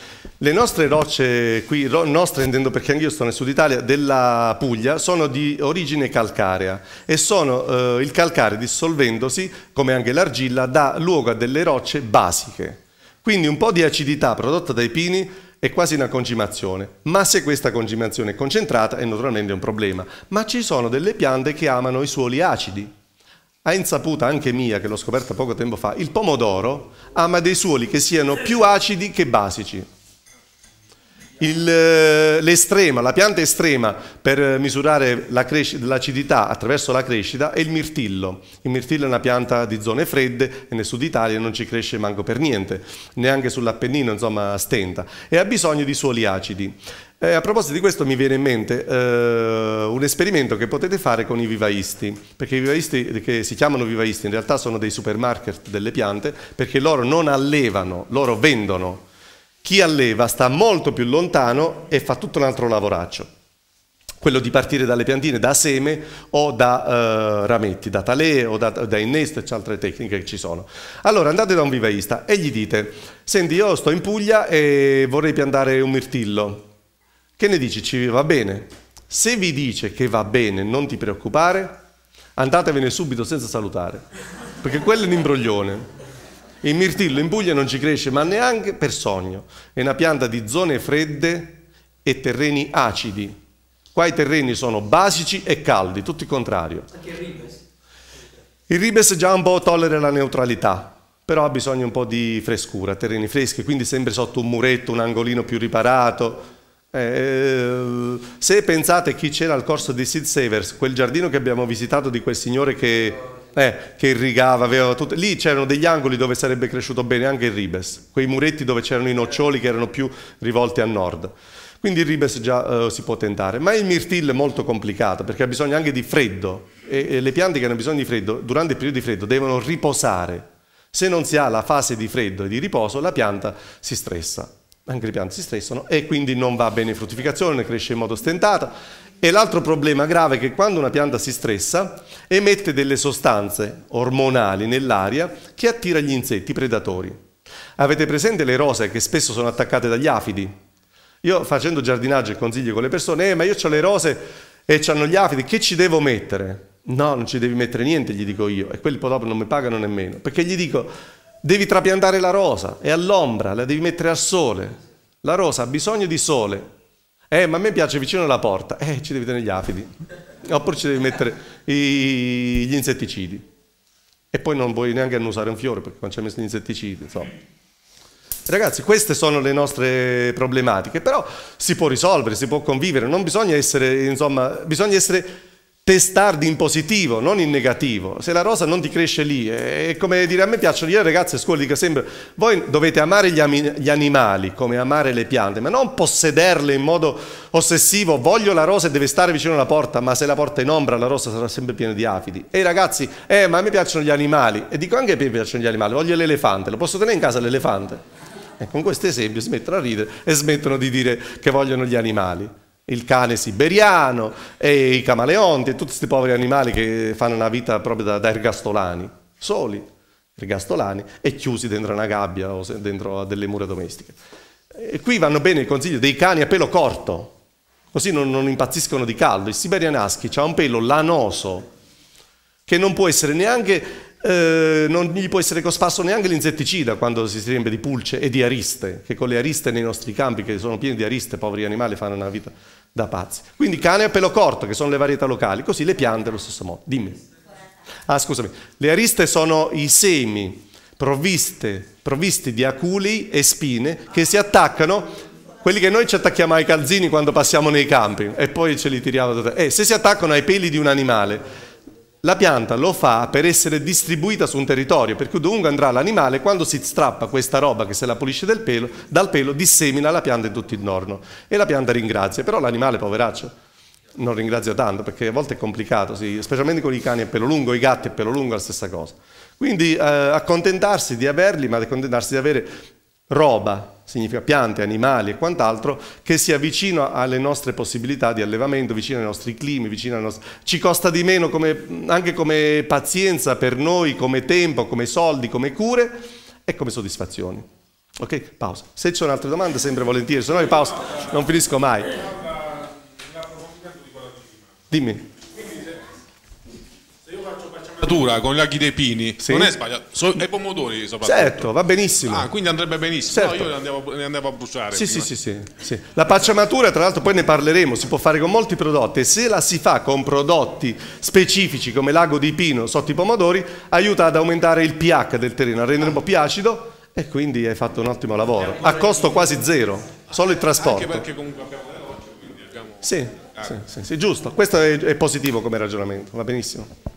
le nostre rocce, qui ro nostre intendo perché anch'io sto nel sud Italia, della Puglia, sono di origine calcarea e sono eh, il calcare dissolvendosi, come anche l'argilla, dà luogo a delle rocce basiche. Quindi un po' di acidità prodotta dai pini è quasi una concimazione, ma se questa concimazione è concentrata è naturalmente un problema. Ma ci sono delle piante che amano i suoli acidi. A insaputa anche mia, che l'ho scoperta poco tempo fa, il pomodoro ama dei suoli che siano più acidi che basici. Eh, l'estrema, la pianta estrema per eh, misurare l'acidità attraverso la crescita è il mirtillo. Il mirtillo è una pianta di zone fredde e nel sud Italia non ci cresce manco per niente, neanche sull'Appennino, insomma, stenta e ha bisogno di suoli acidi. Eh, a proposito di questo mi viene in mente eh, un esperimento che potete fare con i vivaisti, perché i vivaisti che si chiamano vivaisti in realtà sono dei supermarket delle piante perché loro non allevano, loro vendono chi alleva sta molto più lontano e fa tutto un altro lavoraccio quello di partire dalle piantine, da seme o da eh, rametti, da talee o da, da innesto c'è altre tecniche che ci sono. Allora andate da un vivaista e gli dite, senti io sto in Puglia e vorrei piantare un mirtillo, che ne dici, ci va bene? Se vi dice che va bene, non ti preoccupare, andatevene subito senza salutare, perché quello è un imbroglione. Il mirtillo in Puglia non ci cresce, ma neanche per sogno. È una pianta di zone fredde e terreni acidi. Qua i terreni sono basici e caldi, tutto il contrario. Anche il ribes. Il ribes già un po' tollera la neutralità, però ha bisogno un po' di frescura, terreni freschi, quindi sempre sotto un muretto, un angolino più riparato. Eh, eh se pensate chi c'era al corso di Sid Savers, quel giardino che abbiamo visitato di quel signore che eh, che irrigava, aveva tutto... lì c'erano degli angoli dove sarebbe cresciuto bene anche il ribes, quei muretti dove c'erano i noccioli che erano più rivolti a nord. Quindi il ribes già eh, si può tentare, ma il mirtillo è molto complicato perché ha bisogno anche di freddo e, e le piante che hanno bisogno di freddo durante il periodo di freddo devono riposare. Se non si ha la fase di freddo e di riposo, la pianta si stressa anche le piante si stressano e quindi non va bene in fruttificazione, cresce in modo stentato e l'altro problema grave è che quando una pianta si stressa emette delle sostanze ormonali nell'aria che attira gli insetti predatori. Avete presente le rose che spesso sono attaccate dagli afidi? Io facendo giardinaggio e consiglio con le persone, eh, ma io ho le rose e hanno gli afidi, che ci devo mettere? No, non ci devi mettere niente, gli dico io, e quelli poi dopo non mi pagano nemmeno, perché gli dico, devi trapiantare la rosa, è all'ombra, la devi mettere al sole. La rosa ha bisogno di sole, eh, ma a me piace vicino alla porta. Eh, ci devi tenere gli afidi. Oppure ci devi mettere i, gli insetticidi. E poi non vuoi neanche annusare un fiore perché non ci hai messo gli insetticidi, insomma. Ragazzi, queste sono le nostre problematiche, però si può risolvere, si può convivere, non bisogna essere, insomma, bisogna essere testardi in positivo, non in negativo. Se la rosa non ti cresce lì, è come dire, a me piacciono io ragazzi a scuola dico sempre, voi dovete amare gli, gli animali come amare le piante, ma non possederle in modo ossessivo, voglio la rosa e deve stare vicino alla porta, ma se la porta è in ombra la rosa sarà sempre piena di afidi. E i ragazzi, eh ma a me piacciono gli animali, e dico anche a me piacciono gli animali, voglio l'elefante, lo posso tenere in casa l'elefante? E con questo esempio smettono mettono a ridere e smettono di dire che vogliono gli animali il cane siberiano e i camaleonti e tutti questi poveri animali che fanno una vita proprio da, da ergastolani, soli, ergastolani e chiusi dentro una gabbia o dentro delle mura domestiche. E qui vanno bene il consiglio dei cani a pelo corto, così non, non impazziscono di caldo. Il Siberian Husky ha un pelo lanoso che non può essere neanche eh, non gli può essere cosparso neanche l'insetticida quando si riempie di pulce e di ariste, che con le ariste nei nostri campi, che sono pieni di ariste, poveri animali fanno una vita da pazzi. Quindi cane a pelo corto, che sono le varietà locali, così le piante allo stesso modo. Dimmi. Ah, scusami. Le ariste sono i semi provviste, provvisti di aculi e spine che si attaccano quelli che noi ci attacchiamo ai calzini quando passiamo nei campi e poi ce li tiriamo da te. Eh, se si attaccano ai peli di un animale, la pianta lo fa per essere distribuita su un territorio, per cui dovunque andrà l'animale, quando si strappa questa roba che se la pulisce del pelo, dal pelo dissemina la pianta in tutto intorno e la pianta ringrazia, però l'animale poveraccio non ringrazia tanto perché a volte è complicato, sì, specialmente con i cani a pelo lungo, i gatti a pelo lungo la stessa cosa. Quindi eh, accontentarsi di averli, ma accontentarsi di avere roba, significa piante, animali e quant'altro, che sia vicino alle nostre possibilità di allevamento, vicino ai nostri climi, nostri... ci costa di meno come, anche come pazienza per noi, come tempo, come soldi, come cure e come soddisfazioni. Ok, pausa. Se ci sono altre domande, sempre volentieri, se no pausa, non finisco mai. Dimmi. Natura, con gli aghi dei pini sì. non è sbagliato, so, è pomodori soprattutto. Certo, va benissimo. Ah, quindi andrebbe benissimo. Certo. No, io li andavo, li andavo, a bruciare. Sì, sì, sì, sì, sì, La pacciamatura, tra l'altro, poi ne parleremo, si può fare con molti prodotti e se la si fa con prodotti specifici come l'ago di pino sotto i pomodori, aiuta ad aumentare il pH del terreno, a rendere un po' più acido e quindi hai fatto un ottimo lavoro. A costo quasi zero, solo il trasporto. Anche perché comunque abbiamo le rocce, quindi abbiamo... Sì. Ah. Sì, sì, sì, giusto, questo è, è positivo come ragionamento, va benissimo.